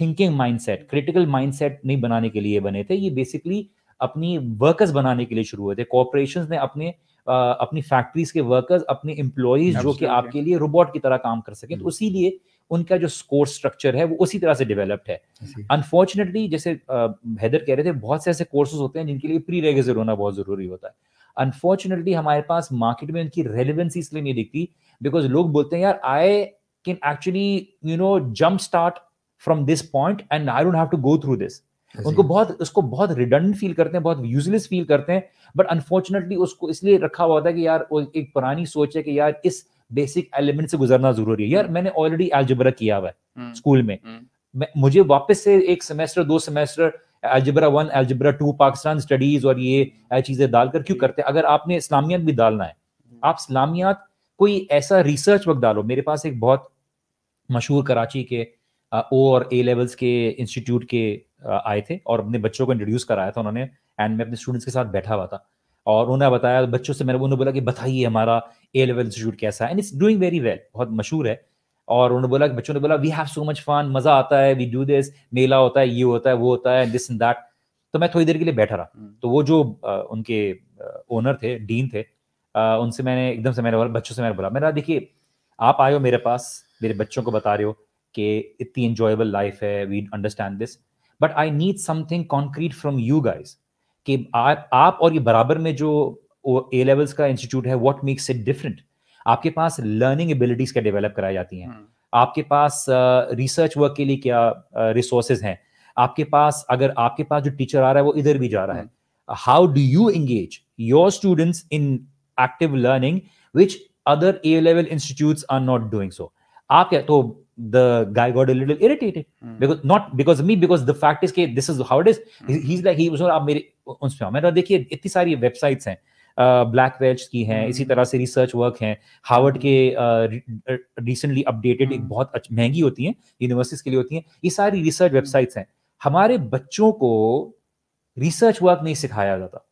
thinking mindset critical mindset नहीं बनाने के लिए बने थे ये बेसिकली अपनी वर्कर्स बनाने के लिए शुरू हुए थे कॉरपोरेशन ने अपने uh, अपनी फैक्ट्रीज के वर्कर्स अपने एम्प्लॉयज जो कि आपके लिए रोबोट की तरह काम कर सके तो hmm. उसी लिए उनका जो स्कोर स्ट्रक्चर है वो उसी तरह से डेवलप्ड है अनफॉर्चुनेटली जैसे हैदर कह रहे थे बहुत से ऐसे कोर्सेज होते हैं जिनके लिए प्री रेगेजर होना बहुत जरूरी होता है अनफॉर्चुनेटली हमारे पास मार्केट में उनकी रेलिवेंसी इसलिए नहीं दिखती बिकॉज लोग बोलते हैं यार I can actually you know jump start from this point and I don't have to go through this उनको बहुत उसको बहुत रिडंडेंट फील करते हैं बहुत यूजलेस फील करते हैं बट अनफॉर्चुनेटली उसको इसलिए रखा हुआ था कि यार एक पुरानी सोच है कि यार इस बेसिक एलिमेंट से गुजरना जरूरी है यार हम्म। मैंने ऑलरेडी एल्जबरा किया हुआ है हम्म। स्कूल में हम्म। मुझे वापस से एक सेमेस्टर दो semester algebra one algebra two Pakistan studies और ये चीजें डालकर क्यों करते हैं अगर आपने इस्लामियात भी डालना है आप इस्लामियात कोई ऐसा रिसर्च वक्त डालो मेरे पास एक बहुत मशहूर कराची के ओ और ए लेवल्स के इंस्टीट्यूट के आए थे और अपने बच्चों को इंट्रोड्यूस कराया था उन्होंने एंड मैं अपने स्टूडेंट्स के साथ बैठा हुआ था और उन्होंने बताया बच्चों से मैंने उन्होंने बोला कि बताइए हमारा ए लेवल इंस्टीट्यूट कैसा है and it's doing very well बहुत मशहूर है और उन्होंने बोला कि बच्चों ने बोला we have so much fun मजा आता है वी डू दिस मेला होता है ये होता है वो होता है दिस इन दैट तो मैं थोड़ी देर के लिए बैठा रहा हम्म। तो वो जो आ, उनके ओनर थे डीन थे आ, उनसे मैंने एकदम से मैंने बोला बच्चों से मैंने बोला मैंने देखिए आप आए हो मेरे पास मेरे बच्चों को बता रहे हो कि इतनी इंजॉयबल लाइफ है we understand this but I need something concrete from you guys कि आ, आप और ये बराबर में जो ए लेवल्स का इंस्टीट्यूट है व्हाट मेक्स इट डिफरेंट आपके पास लर्निंग एबिलिटीज क्या डेवलप कराई जाती हैं हम्म। आपके पास रिसर्च uh, वर्क के लिए क्या रिसोर्सेज uh, हैं आपके पास अगर आपके पास जो टीचर आ रहा है वो इधर भी जा रहा है how do you engage your students in active learning which other A level institute are not doing so आप क्या तो the guy got a little irritated mm. because not because of me because the fact is that this is how it is mm. he, he's like he was not mere uns pe पे मैंने देखिए इतनी सारी websites हैं black Wales की हैं इसी hmm. तरह से रिसर्च वर्क हैं हार्वर्ड के रिसेंटली uh, अपडेटेड एक hmm. बहुत महंगी होती हैं यूनिवर्सिटीज के लिए होती हैं ये सारी रिसर्च वेबसाइट्स hmm. हैं हमारे बच्चों को रिसर्च वर्क नहीं सिखाया जाता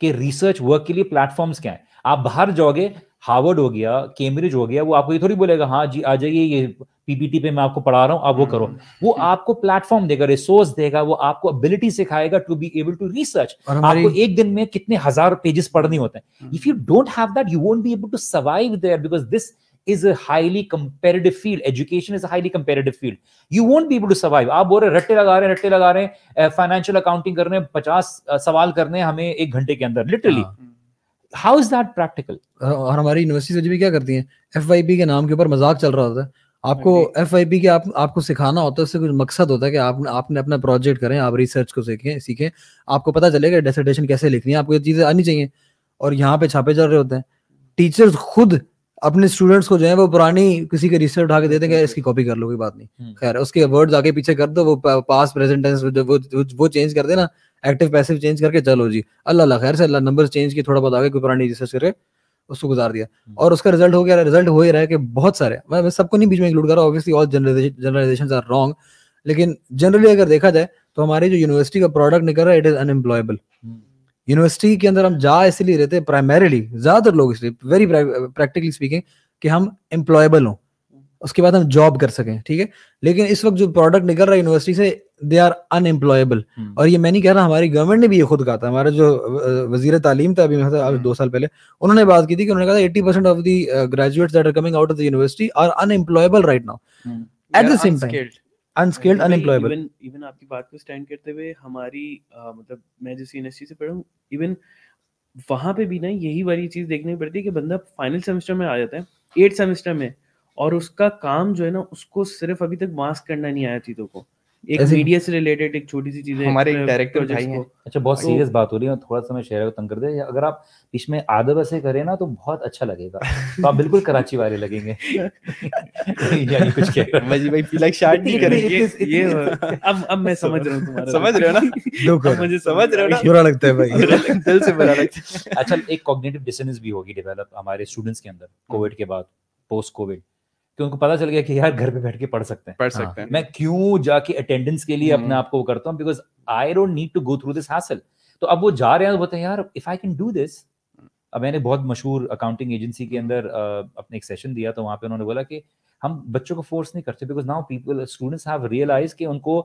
कि रिसर्च वर्क के लिए प्लेटफॉर्म्स क्या हैं आप बाहर जाओगे हार्वर्ड हो गया कैम्ब्रिज हो गया वो आपको ये थोड़ी बोलेगा हाँ जी आ जाइए ये पीपीटी पे मैं आपको पढ़ा रहा हूँ आप वो करो हम्म। वो आपको प्लेटफॉर्म देगा रिसोर्स देगा वो आपको एबिलिटी सिखाएगा to be able to research आपको एक दिन में कितने हजार पेजेस पढ़ने होते हैं if you don't have that you won't be able to survive there because this is a highly competitive field. Education is a highly competitive field. You won't be able to survive. आप बोल रहे रट्टे लगा रहे हैं रट्टे लगा रहे हैं financial accounting कर रहे हैं पचास सवाल करने हमें एक घंटे के अंदर literally how is that practical और हमारी यूनिवर्सिटीज भी क्या करती है एफ के नाम के ऊपर मजाक चल रहा होता है आपको एफ आई पी के आप, आपको सिखाना होता है उससे कुछ मकसद होता है कि आप, आपने अपना प्रोजेक्ट करें आप रिसर्च को सीखें सीखें आपको पता चलेगा डिसर्टेशन कैसे लिखनी है आपको ये चीज़ें आनी चाहिए और यहाँ पे छापे जा रहे होते हैं टीचर्स खुद अपने स्टूडेंट्स को जो है वो पुरानी किसी के रिसर्च उठा के देते हैं इसकी कॉपी कर लो कोई बात नहीं हम्म। खैर उसके वर्ड्स आगे पीछे कर दो वो पास प्रेजेंट टेंस वो वो चेंज कर देना एक्टिव पैसिव चेंज करके चलो जी अल्लाह खैर से अल्लाह नंबर चेंज किए थोड़ा बहुत आगे कोई पुरानी रिसर्च करके उसको गुजार दिया हम्म। और उसका रिजल्ट हो गया रिजल्ट हो ही रहा है कि बहुत सारे मैं, सबको नहीं बीच में इंक्लूड कर रहा obviously all generalization are wrong लेकिन जनरली अगर देखा जाए तो हमारी जो यूनिवर्सिटी का प्रोडक्ट निकल रहा है इट इज अनएम्प्लॉयबल यूनिवर्सिटी के अंदर हम जा इसलिए रहते हैं प्राइमरीली ज्यादातर लोग इसलिए वेरी प्रैक्टिकली स्पीकिंग कि हम एम्प्लॉयबल हों उसके बाद हम जॉब कर सकें ठीक है लेकिन इस वक्त जो प्रोडक्ट निकल रहा है यूनिवर्सिटी से दे आर अनएम्प्लॉयबल और ये मैं नहीं कह रहा हमारी गवर्नमेंट ने भी ये खुद कहा था हमारा जो वजीर तालीम था अभी मतलब दो साल पहले उन्होंने बात की थी कि उन्होंने कहा था eighty percent of the graduates that are coming out of the university are unemployable right now at the same time unskilled unemployable even आपकी बात को स्टैंड करते हुए हमारी आ, मतलब मैं जिस यूनिवर्सिटी से पढ़ा हूँ इवन वहां पे भी ना यही वाली चीज देखनी पड़ती है कि बंदा फाइनल सेमेस्टर में आ जाता है एट सेमेस्टर में और उसका काम जो है ना उसको सिर्फ अभी तक मास्क करना नहीं आया चीजों को एक मीडिया से रिलेटेड एक छोटी सी चीज है हमारे एक डायरेक्टर भाई हैं अच्छा बहुत सीरियस बात हो रही है थोड़ा सा मैं शेयर तंग कर दे या अगर आप इसमें आदब से करें ना तो बहुत अच्छा लगेगा तो आप बिल्कुल कराची वाले लगेंगे यानी कुछ कह मजी भाई फील शार्ट नहीं करेंगे ये अब अब मैं समझ रहा हूं तुम्हारा समझ रहे हो ना देखो मुझे समझ रहे हो ना बुरा लगता है भाई दिल से बुरा लगता है अच्छा एक कॉग्निटिव डिसोनेंस भी होगी डेवलप हमारे स्टूडेंट्स के अंदर कोविड के बाद पोस्ट कोविड कि उनको पता चल गया कि यार घर पे बैठ के पढ़ सकते हैं पढ़ हाँ। सकते हाँ। हैं मैं क्यों जाके अटेंडेंस के लिए अपने हम्म। आप को करता हूँ because I don't need to go through this हासिल तो अब वो जा रहे हैं तो बोलते हैं यार if I can do this अब मैंने बहुत मशहूर अकाउंटिंग एजेंसी के अंदर अपने एक सेशन दिया तो वहाँ पे उन्होंने बोला कि हम बच्चों को फोर्स नहीं करते because now people students have realize कि उनको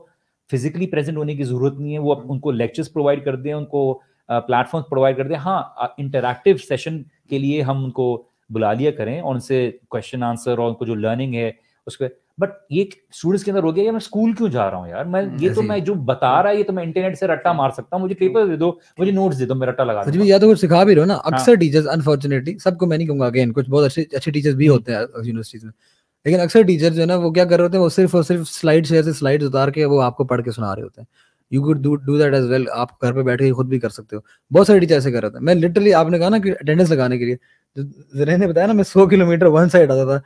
फिजिकली प्रेजेंट होने की जरूरत नहीं है वो हम्म। उनको लेक्चर्स प्रोवाइड कर दें उनको प्लेटफॉर्म प्रोवाइड कर दें हाँ इंटरक्टिव सेशन के लिए हम उनको बुला लिया करें और उनसे क्वेश्चन आंसर और उनको जो लर्निंग है उस पर बट ये स्टूडेंट्स के अंदर हो गया मैं स्कूल क्यों जा रहा हूँ यार मैं ये तो मैं जो बता रहा है ये तो मैं इंटरनेट से रट्टा मार सकता हूँ मुझे पेपर दे दो मुझे नोट्स दे दो मैं रट्टा लगा सच अच्छा या तो कुछ सिखा भी रहो ना हाँ। अक्सर टीचर्स अनफॉर्चुनेटली सबको मैं नहीं कहूंगा अगेन कुछ बहुत अच्छे अच्छे टीचर्स भी हम्म। होते हैं यूनिवर्सिटीज में लेकिन अक्सर टीचर जो है ना वो क्या कर रहे होते हैं वो सिर्फ और सिर्फ स्लाइड शेयर से स्लाइड उतार के वो आपको पढ़ के सुना रहे होते हैं you good do do that as well आप घर पे बैठ के खुद भी कर सकते हो बहुत सारे टीचर ऐसे कर रहे थे मैं लिटरली आपने कहा ना कि अटेंडेंस लगाने के लिए जरे ने बताया ना मैं सौ किलोमीटर वन साइड आता था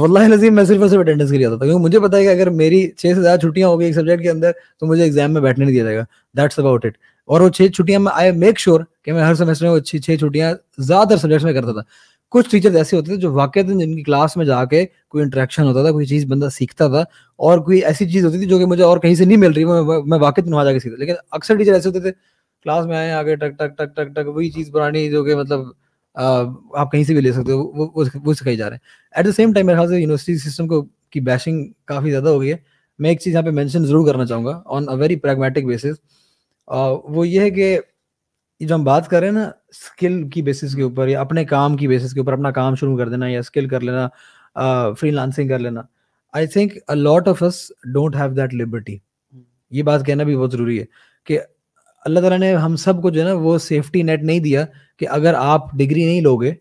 वल्लाह लजीम मैं सिर्फ सिर्फ अटेंडेंस के लिए आता था क्योंकि मुझे पता है कि अगर मेरी छः से ज़्यादा छुट्टियाँ हो गई एक सब्जेक्ट के अंदर तो मुझे एग्जाम में बैठने नहीं दिया जाएगा दैट्स अबाउट इट और वो छः छुट्टियाँ मैं आई मेक श्योर कि मैं हर सेमेस्टर में वो छः छुट्टियाँ ज़्यादातर सब्जेक्ट्स में करता था कुछ टीचर्स ऐसे होते थे जो वाकई जिनकी क्लास में जाके कोई इंट्रैक्शन होता था कोई चीज़ बंदा सीखता था और कोई ऐसी चीज़ होती थी जो कि मुझे और कहीं से नहीं मिल रही मैं मैं वाकई वहाँ जाके सीखता लेकिन अक्सर टीचर ऐसे होते थे क्लास में आए आगे टक टक टक टक टक वही चीज़ पुरानी जो कि मतलब आप कहीं से भी ले सकते हो वो वो, वो सिखाई जा रहे हैं एट द सेम टाइम मेरे ख्याल से यूनिवर्सिटी सिस्टम को की बैशिंग काफ़ी ज़्यादा हो गई है मैं एक चीज़ यहाँ पे मेंशन ज़रूर करना चाहूँगा on a very pragmatic basis वो ये है कि जो हम बात करें ना स्किल की बेसिस के ऊपर या अपने काम की बेसिस के ऊपर अपना काम शुरू कर देना या स्किल कर लेना फ्री लांसिंग कर लेना I think a lot of us don't have that liberty ये बात कहना भी बहुत ज़रूरी है कि अल्लाह ताला ने हम सब को जो है ना वो सेफ्टी नेट नहीं दिया कि अगर आप डिग्री नहीं लोगे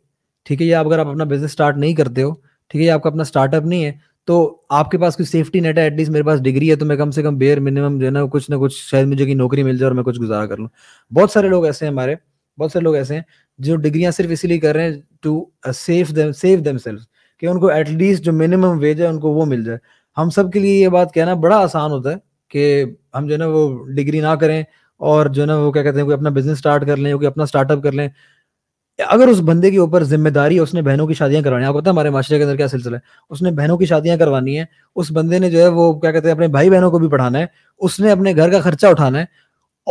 ठीक है या अगर आप अपना बिजनेस स्टार्ट नहीं करते हो ठीक है या आपका अपना स्टार्टअप नहीं है तो आपके पास कोई सेफ्टी नेट है एटलीस्ट मेरे पास डिग्री है तो मैं कम से कम बेयर मिनिमम जो है ना कुछ ना कुछ शायद मुझे की नौकरी मिल जाए और मैं कुछ गुजारा कर लूँ बहुत सारे लोग ऐसे हैं हमारे बहुत सारे लोग ऐसे हैं जो डिग्रियां सिर्फ इसीलिए कर रहे हैं to save them save them कि उनको एटलीस्ट जो मिनिमम वेज है उनको वो मिल जाए हम सब के लिए ये बात कहना बड़ा आसान होता है कि हम जो है ना वो डिग्री ना करें और जो ना वो क्या कहते हैं कोई अपना बिजनेस स्टार्ट कर लें कोई अपना स्टार्टअप कर लें अगर उस बंदे के ऊपर जिम्मेदारी है उसने बहनों की शादियां करवानी है आपको पता है हमारे माशरे के अंदर क्या सिलसिला है उसने बहनों की शादियां करवानी है उस बंदे ने जो है वो क्या कहते हैं अपने भाई बहनों को भी पढ़ाना है उसने अपने घर का खर्चा उठाना है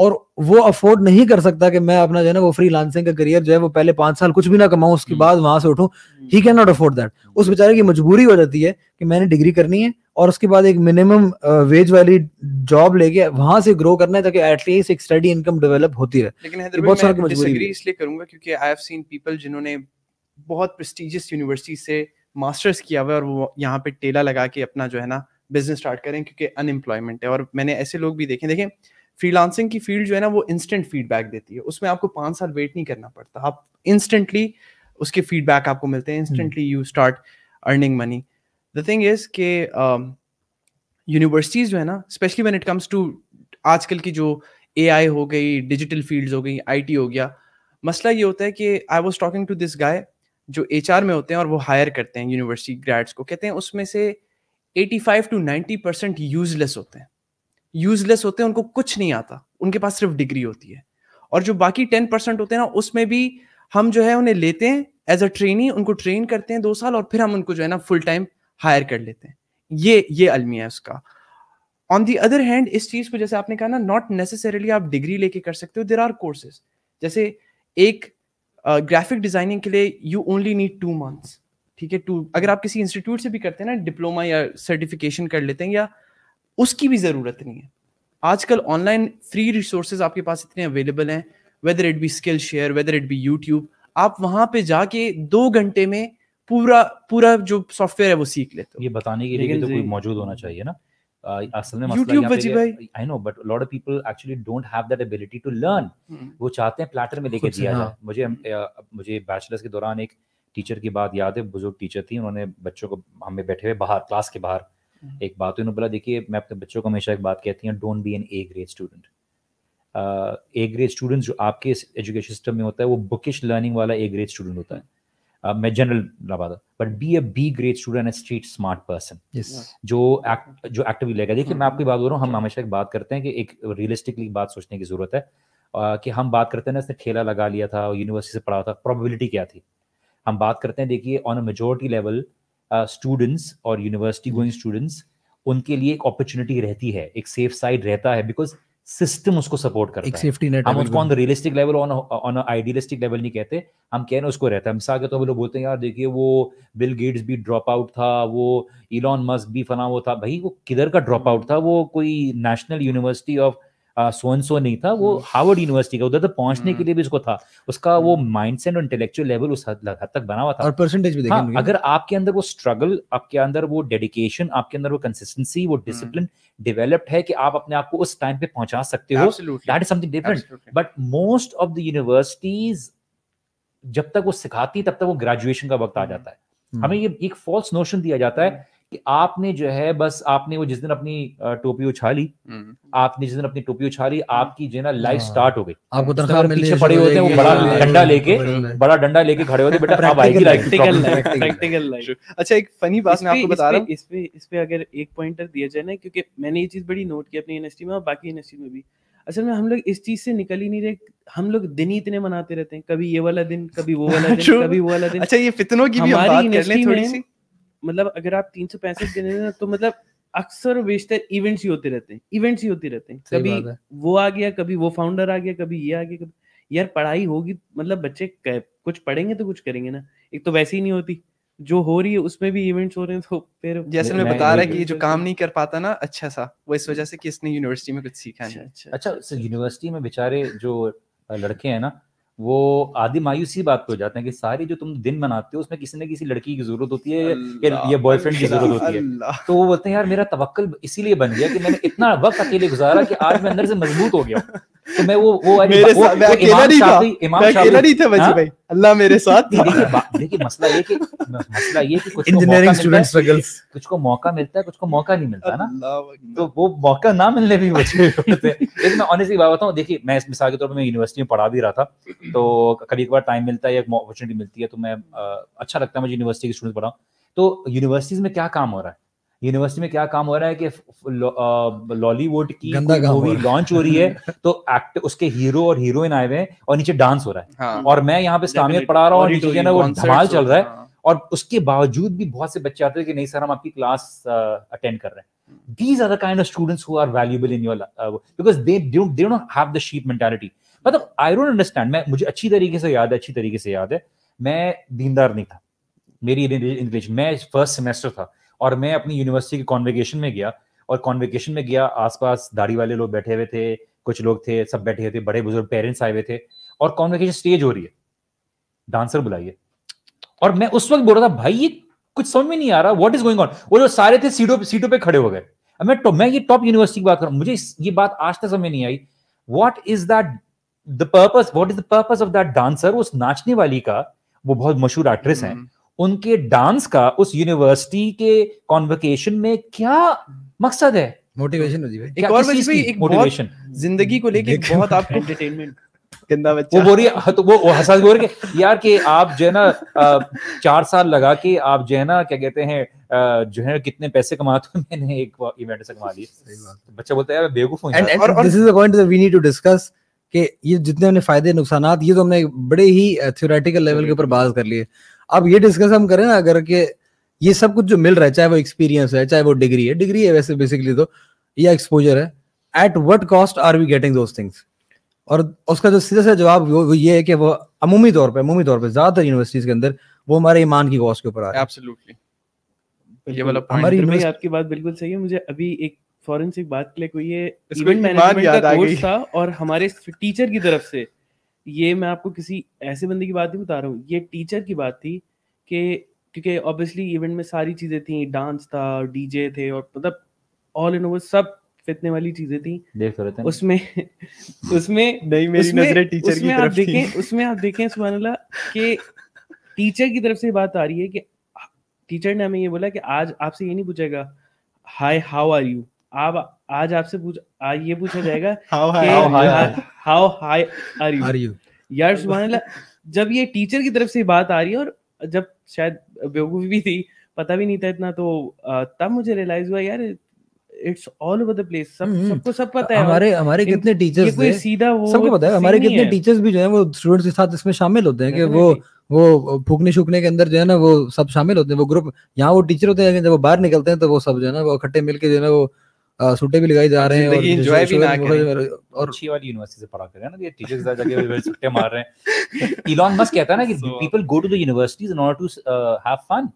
और वो अफोर्ड नहीं कर सकता कि मैं अपना जो है ना वो फ्री लांसिंग का करियर जो है वो पहले पांच साल कुछ भी ना कमाऊं उसके हम्म। बाद वहां से उठूं ही कैन नॉट अफोर्ड दैट उस बेचारे की मजबूरी हो जाती है कि मैंने डिग्री करनी है और उसके बाद एक मिनिमम वेज वाली जॉब लेके वहां से ग्रो करना है ताकि एटलीस्ट एक स्टडी इनकम डेवलप होती रहे लेकिन बहुत सारा इसलिए करूंगा क्योंकि आई हैव सीन पीपल जिन्होंने बहुत प्रेस्टिजियस यूनिवर्सिटी से मास्टर्स किया हुआ और वो यहाँ पे टेला लगा के अपना जो है ना बिजनेस स्टार्ट करें क्योंकि अनएम्प्लॉयमेंट है और मैंने ऐसे लोग भी देखे देखें फ्रीलांसिंग की फील्ड जो है ना वो इंस्टेंट फीडबैक देती है उसमें आपको पांच साल वेट नहीं करना पड़ता आप इंस्टेंटली उसके फीडबैक आपको मिलते हैं instantly you start earning money the thing is के यूनिवर्सिटीज जो है ना specially when it comes to आजकल की जो ए आई हो गई डिजिटल फील्ड हो गई आई टी हो गया मसला ये होता है कि I was talking to this guy जो एच आर में होते हैं और वो हायर करते हैं यूनिवर्सिटी ग्रेड्स को कहते हैं उसमें से eighty five to ninety percent useless होते हैं यूजलेस होते हैं उनको कुछ नहीं आता उनके पास सिर्फ डिग्री होती है और जो बाकी टेन परसेंट होते हैं ना उसमें भी हम जो है उन्हें लेते हैं एज अ ट्रेनी उनको ट्रेन करते हैं दो साल और फिर हम उनको जो है ना फुल टाइम हायर कर लेते हैं ये ये अलमिया है उसका ऑन दी अदर हैंड इस चीज को जैसे आपने कहा ना नॉट नेसेसरली आप डिग्री लेके कर सकते हो देर आर कोर्सेज जैसे एक ग्राफिक uh, डिजाइनिंग के लिए you only need two months ठीक है टू अगर आप किसी इंस्टीट्यूट से भी करते हैं ना डिप्लोमा या सर्टिफिकेशन कर लेते हैं या उसकी भी ज़रूरत नहीं है आजकल ऑनलाइन फ्री रिसोर्सेज आपके पास इतने अवेलेबल हैं whether it be Skillshare whether it be YouTube आप वहाँ पे जाके दो घंटे में पूरा पूरा जो सॉफ्टवेयर है वो सीख लेते हो ये बताने के लिए तो कोई मौजूद होना चाहिए ना असल में YouTube भाई I know but lot of people actually don't have that ability to learn वो चाहते हैं प्लेटर में लेके दिया जाए हाँ। मुझे मुझे बैचलर्स के दौरान एक टीचर की बात याद है बुजुर्ग टीचर थी उन्होंने बच्चों को हमें बैठे हुए बाहर क्लास के बाहर हम्म। एक बात उन्होंने बोला देखिए मैं अपने बच्चों को हमेशा एक बात कहती हूँ don't be an A grade student A grade student जो आपके एजुकेशन सिस्टम में होता है वो बुकिश लर्निंग वाला ए ग्रेड स्टूडेंट होता है मैं जनरल लगा था but be a be great student and street smart person जो act, जो एक्टिवली लेगा देखिए hmm. मैं आपकी बात बोल रहा हूँ हम हमेशा एक बात करते हैं कि एक रियलिस्टिकली बात सोचने की जरूरत है कि हम बात करते हैं ना इसने ठेला लगा लिया था यूनिवर्सिटी से पढ़ा था प्रोबेबिलिटी क्या थी हम बात करते हैं देखिए on a majority level students और यूनिवर्सिटी गोइंग स्टूडेंट्स उनके लिए एक अपॉर्चुनिटी रहती है एक सेफ साइड रहता है बिकॉज सिस्टम उसको सपोर्ट करता एक सेफ्टी नेट हम उसको on the realistic level on on idealistic level नहीं कहते हम कह रहे उसको रहता है मिसाल के तो लोग बोलते हैं यार देखिए वो बिल गेट्स भी ड्रॉप आउट था वो इलॉन मस्क भी फना वो था भाई वो किधर का ड्रॉप आउट था वो कोई नेशनल यूनिवर्सिटी ऑफ सोनसो नहीं था वो हार्वर्ड hmm. यूनिवर्सिटी का उधर तक तो पहुंचने hmm. के लिए भी उसको था उसका वो माइंड hmm. सेट और इंटेलेक्चुअल लेवल उस हद तक बना हुआ था और परसेंटेज भी हाँ, अगर आपके अंदर वो स्ट्रगल आपके अंदर वो डेडिकेशन आपके अंदर वो कंसिस्टेंसी वो डिसिप्लिन डेवलप्ड है कि आप अपने आप को उस टाइम पे पहुंचा सकते हो that is something different but most of the universities जब तक वो सिखाती तब तक वो ग्रेजुएशन का वक्त आ जाता है हमें ये एक फॉल्स नोशन दिया जाता है कि आपने जो है बस आपने वो जिस दिन अपनी टोपी उछा ली हम्म। आपने जिस दिन अपनी टोपी उछा ली आपकी जो है ना लाइफ हाँ। स्टार्ट हो गई आपको पीछे पड़े होते हैं वो बड़ा हाँ, डंडा हाँ, लेके बड़ा डंडा लेके खड़े होते बेटा अच्छा एक फनी बात मैं आपको बता रहा इस पे इस पे अगर एक पॉइंटर दिया जाए ना क्योंकि मैंने ये चीज बड़ी नोट की अपनी इंडस्ट्री में और बाकी इंडस्ट्री में भी असल में हम लोग इस चीज से निकल ही नहीं रहे हम लोग दिन ही इतने मनाते रहते हैं कभी ये वाला दिन कभी वो वाला दिन कभी वो वाला दिन अच्छा ये फितनों की भी बात कर लें थोड़ी सी मतलब अगर आप तीन सौ पैंसठ गिने ना तो मतलब अक्सर बेशतर इवेंट्स ही होते रहते हैं इवेंट्स ही होते रहते हैं कभी वो आ गया कभी वो फाउंडर आ गया कभी ये आ गया कभी यार पढ़ाई होगी मतलब बच्चे कुछ पढ़ेंगे तो कुछ करेंगे ना एक तो वैसे ही नहीं होती जो हो रही है उसमें भी इवेंट्स हो रहे हैं तो फिर जैसे मैं बता रहा कि जो काम नहीं कर पाता ना अच्छा सा वो इस वजह से कि इसने यूनिवर्सिटी में कुछ सीखा है अच्छा यूनिवर्सिटी अच्छा, अच्छा, अच्छा, में बेचारे जो लड़के हैं ना वो आदि मायूसी बात पे हो जाते हैं कि सारी जो तुम दिन मनाते हो उसमें किसी न किसी लड़की की जरूरत होती है या बॉयफ्रेंड की जरूरत होती है तो वो बोलते हैं यार मेरा तवक्ल इसीलिए बन गया कि मैंने इतना वक्त अकेले गुजारा कि आज मैं अंदर से मजबूत हो गया तो मैं वो वो मेरे साथ, मैं अकेला नहीं था मैं अकेला नहीं था हाँ? भाई अल्लाह मेरे साथ था देखिए मसला ये कि मसला ये कि कुछ इंजीनियरिंग स्टूडेंट स्ट्रगल्स कुछ को मौका मिलता है कुछ को मौका नहीं मिलता ना तो वो मौका ना मिलने भी बचे होते हैं लेकिन मैं ऑनेस्टली बात बताऊं देखिए मैं इस मिसाल के तौर पर मैं यूनिवर्सिटी में पढ़ा भी रहा था तो कभी कभार टाइम मिलता है या अपॉर्चुनिटी मिलती है तो मैं अच्छा लगता है मुझे यूनिवर्सिटी के स्टूडेंट पढ़ाऊँ तो यूनिवर्सिटीज में क्या काम हो रहा है यूनिवर्सिटी में क्या काम हो रहा है कि लॉलीवुड की मूवी लॉन्च हो रही है तो एक्ट उसके हीरो और हीरोइन आए हुए हैं और नीचे डांस हो रहा है हाँ। और मैं यहाँ पे इस्लामियत पढ़ा रहा हूँ और ना वो धमाल चल रहा है और उसके बावजूद भी बहुत से बच्चे आते हैं कि नहीं सर हम आपकी क्लास अटेंड कर रहे हैं these are the kind of students who are valuable in your uh, because they don't they don't have the मतलब आई डोंट अंडरस्टैंड मैं मुझे अच्छी तरीके से याद है अच्छी तरीके से याद है मैं दीनदार नहीं था मेरी इंग्लिश मैं फर्स्ट सेमेस्टर था और मैं अपनी यूनिवर्सिटी के कॉन्वेकेशन में गया और कॉन्वेकेशन में गया आसपास दाढ़ी वाले लोग बैठे हुए थे कुछ लोग थे सब बैठे हुए थे बड़े बुजुर्ग पेरेंट्स आए हुए थे और कॉन्वेकेशन स्टेज हो रही है डांसर बुलाइए और मैं उस वक्त बोल रहा था भाई ये कुछ समझ में नहीं आ रहा व्हाट इज गोइंग ऑन वो जो सारे थे सीटों पे सीटों पे खड़े हो गए मैं तो, मैं ये टॉप यूनिवर्सिटी की बात कर रहा हूं मुझे ये बात आज तक समझ में नहीं आई what is that the purpose what is the purpose of that dancer उस नाचने वाली का वो बहुत मशहूर एक्ट्रेस हम्म। mm-hmm. उनके डांस का उस यूनिवर्सिटी के कॉन्वकेशन में क्या मकसद है मोटिवेशन हो एक और एक मोटिवेशन जिंदगी को लेके बहुत आपको एंटरटेनमेंट गंदा बच्चा वो बोल रही है तो वो, वो हंसा बोल रही है यार कि आप जो है ना चार साल लगा के आप जो है ना क्या कहते हैं जो है कितने पैसे कमाते तो हैं मैंने एक इवेंट से कमा लिए तो बच्चा बोलता है बेवकूफ हूं और this is the point that we need to discuss कि ये जितने हमने फायदे नुकसान ये तो हमने बड़े ही थ्योरेटिकल uh, लेवल के ऊपर बात कर लिए अब ये डिस्कस हम करें ना अगर के ये सब कुछ जो मिल रहा है चाहे वो एक्सपीरियंस है चाहे वो डिग्री है डिग्री है वैसे बेसिकली तो या एक्सपोजर है at what cost are we getting those things और उसका जो सीधा सा जवाब वो, ये है कि वो अमूमी तौर पर अमूमी तौर पर ज्यादातर यूनिवर्सिटीज के अंदर वो हमारे ईमान की कॉस्ट के ऊपर आ रहा है ये वाला हमारी आपकी बात बिल्कुल सही है मुझे अभी एक फॉरेन बात क्लिक हुई है इवेंट मैनेजमेंट का कोर्स था और हमारे टीचर की तरफ से ये मैं आपको किसी ऐसे बंदे की बात नहीं बता रहा हूँ ये टीचर की बात थी कि क्योंकि ऑब्वियसली इवेंट में सारी चीज़ें थी डांस था डीजे थे और मतलब ऑल इन ओवर सब फितने वाली चीजें थी देख तो रहे थे उसमें उसमें नहीं मेरी उसमें, नजरें टीचर उसमें की तरफ आप देखें उसमें आप देखें सुभान अल्लाह कि टीचर की तरफ से बात आ रही है कि टीचर ने हमें ये बोला कि आज आपसे ये नहीं पूछेगा हाय हाउ आर यू आप आज आपसे पूछ आज ये पूछा जाएगा how high are you are you यार सुबह जब ये टीचर की तरफ से बात आ रही है और जब शायद बेवकूफ़ी भी थी पता भी नहीं था इतना तो तब मुझे रियलाइज हुआ यार it's all over the place सब हम्म। सबको सब पता है हमारे हमारे कितने टीचर्स ये कोई सीधा वो सबको पता है हमारे कितने टीचर्स भी जो है वो स्टूडेंट्स के साथ इसमें शामिल होते हैं कि वो वो फूकने शूकने के अंदर जो है ना वो सब शामिल होते हैं वो ग्रुप यहाँ वो टीचर होते हैं जब वो बाहर निकलते हैं तो वो सब जो है ना वो इकट्ठे मिलके जो है ना वो सुट्टे भी लगाए जा रहे हैं और एंजॉय भी ना करें और अच्छी वाली यूनिवर्सिटी से पढ़ा कर रहे हैं ना ये टीचर्स जाके सुट्टे मार रहे हैं इलॉन मस्क कहता है ना कि people go to the universities in order to have fun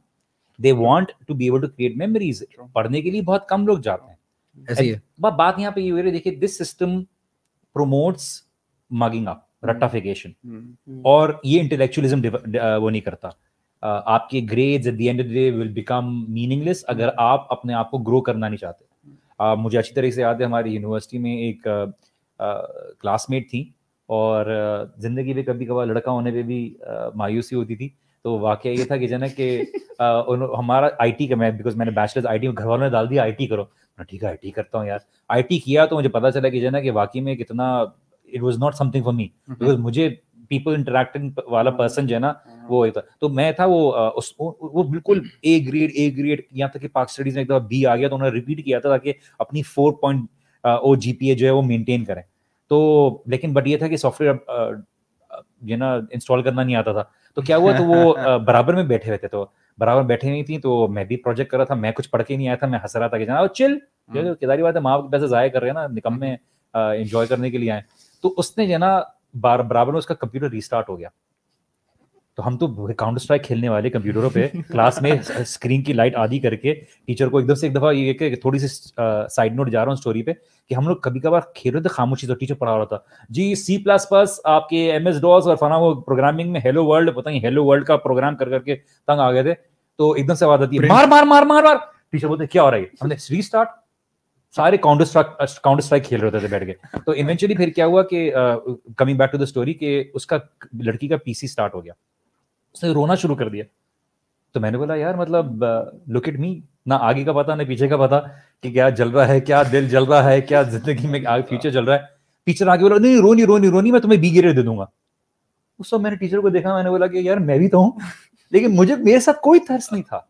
they want to be able to create memories पढ़ने के लिए बहुत कम लोग जाते हैं ऐसी है बात यहां पे ये हो रही देखिए this system promotes mugging up रट्टाफिकेशन और ये इंटेलेक्चुअलिज्म uh, वो नहीं करता uh, आपके grades at the end of the day will become meaningless अगर hmm. आप अपने आप को ग्रो करना नहीं चाहते मुझे अच्छी तरीके से याद है हमारी यूनिवर्सिटी में एक क्लासमेट थी और ज़िंदगी में कभी कभार लड़का होने पे भी मायूसी होती थी तो वाक्य ये था कि जनक के आ, हमारा आईटी का मैं बिकॉज मैंने बैचलर्स आईटी में घर वालों ने डाल दिया आईटी करो ठीक है आईटी करता हूँ यार आईटी किया तो मुझे पता चला कि जनक कि वाकई में कितना it was not something for me because मुझे पीपल इंटरेक्टिंग वाला पर्सन हाँ, जो है ना हाँ। वो एक था तो मैं था वो उस, वो बिल्कुल ए ग्रेड ए ग्रेड यहाँ तक कि पाक स्टडीज में एक दफा बी आ गया तो उन्होंने रिपीट किया था ताकि अपनी फोर पॉइंट ओ जी जो है वो मेनटेन करें तो लेकिन बट ये था कि सॉफ्टवेयर ये ना इंस्टॉल करना नहीं आता था तो क्या हुआ तो वो बराबर में बैठे हुए थे तो बराबर बैठे नहीं थी तो मैं भी प्रोजेक्ट कर रहा था मैं कुछ पढ़ के नहीं आया था मैं हंस रहा था कि जाना चिल जो किदारी बात है माँ पैसे ज़ाया कर रहे हैं ना निकम हम्म। में इंजॉय करने के लिए आए तो उसने जो ना बराबर में उसका कंप्यूटर रिस्टार्ट हो गया तो हम तो काउंटर स्ट्राइक खेलने वाले कंप्यूटरों पे क्लास में स्क्रीन की लाइट आदि करके टीचर को एकदम से एक दफा ये कि थोड़ी सी साइड नोट जा रहा हूँ स्टोरी पे कि हम लोग कभी कभार खेल रहे थे खामोशी तो टीचर पढ़ा रहा था जी सी प्लस प्लस आपके एम एस डॉस और फना वो प्रोग्रामिंग में हेलो वर्ल्ड पता नहीं हेलो वर्ल्ड का प्रोग्राम कर करके तंग आ गए थे तो एकदम से आवाज आती है मार मार मार मार मार टीचर बोलते क्या हो रहा है हमने री स्टार्ट सारे काउंटर स्ट्राइक काउंटर स्ट्राइक खेल रहे थे बैठ के तो इवेंचुअली फिर क्या हुआ कि coming back to the story कि उसका लड़की का पीसी स्टार्ट हो गया उसने रोना शुरू कर दिया तो मैंने बोला यार मतलब लुक इट मी ना आगे का पता ना पीछे का पता कि क्या जल रहा है क्या दिल जल रहा है क्या जिंदगी में आगे फ्यूचर जल रहा है टीचर आगे बोला नहीं रोनी रोनी रोनी मैं तुम्हें बी ग्रेड दे दूंगा उस समय मैंने टीचर को देखा मैंने बोला कि यार मैं भी तो हूँ लेकिन मुझे मेरे साथ कोई तर्स नहीं था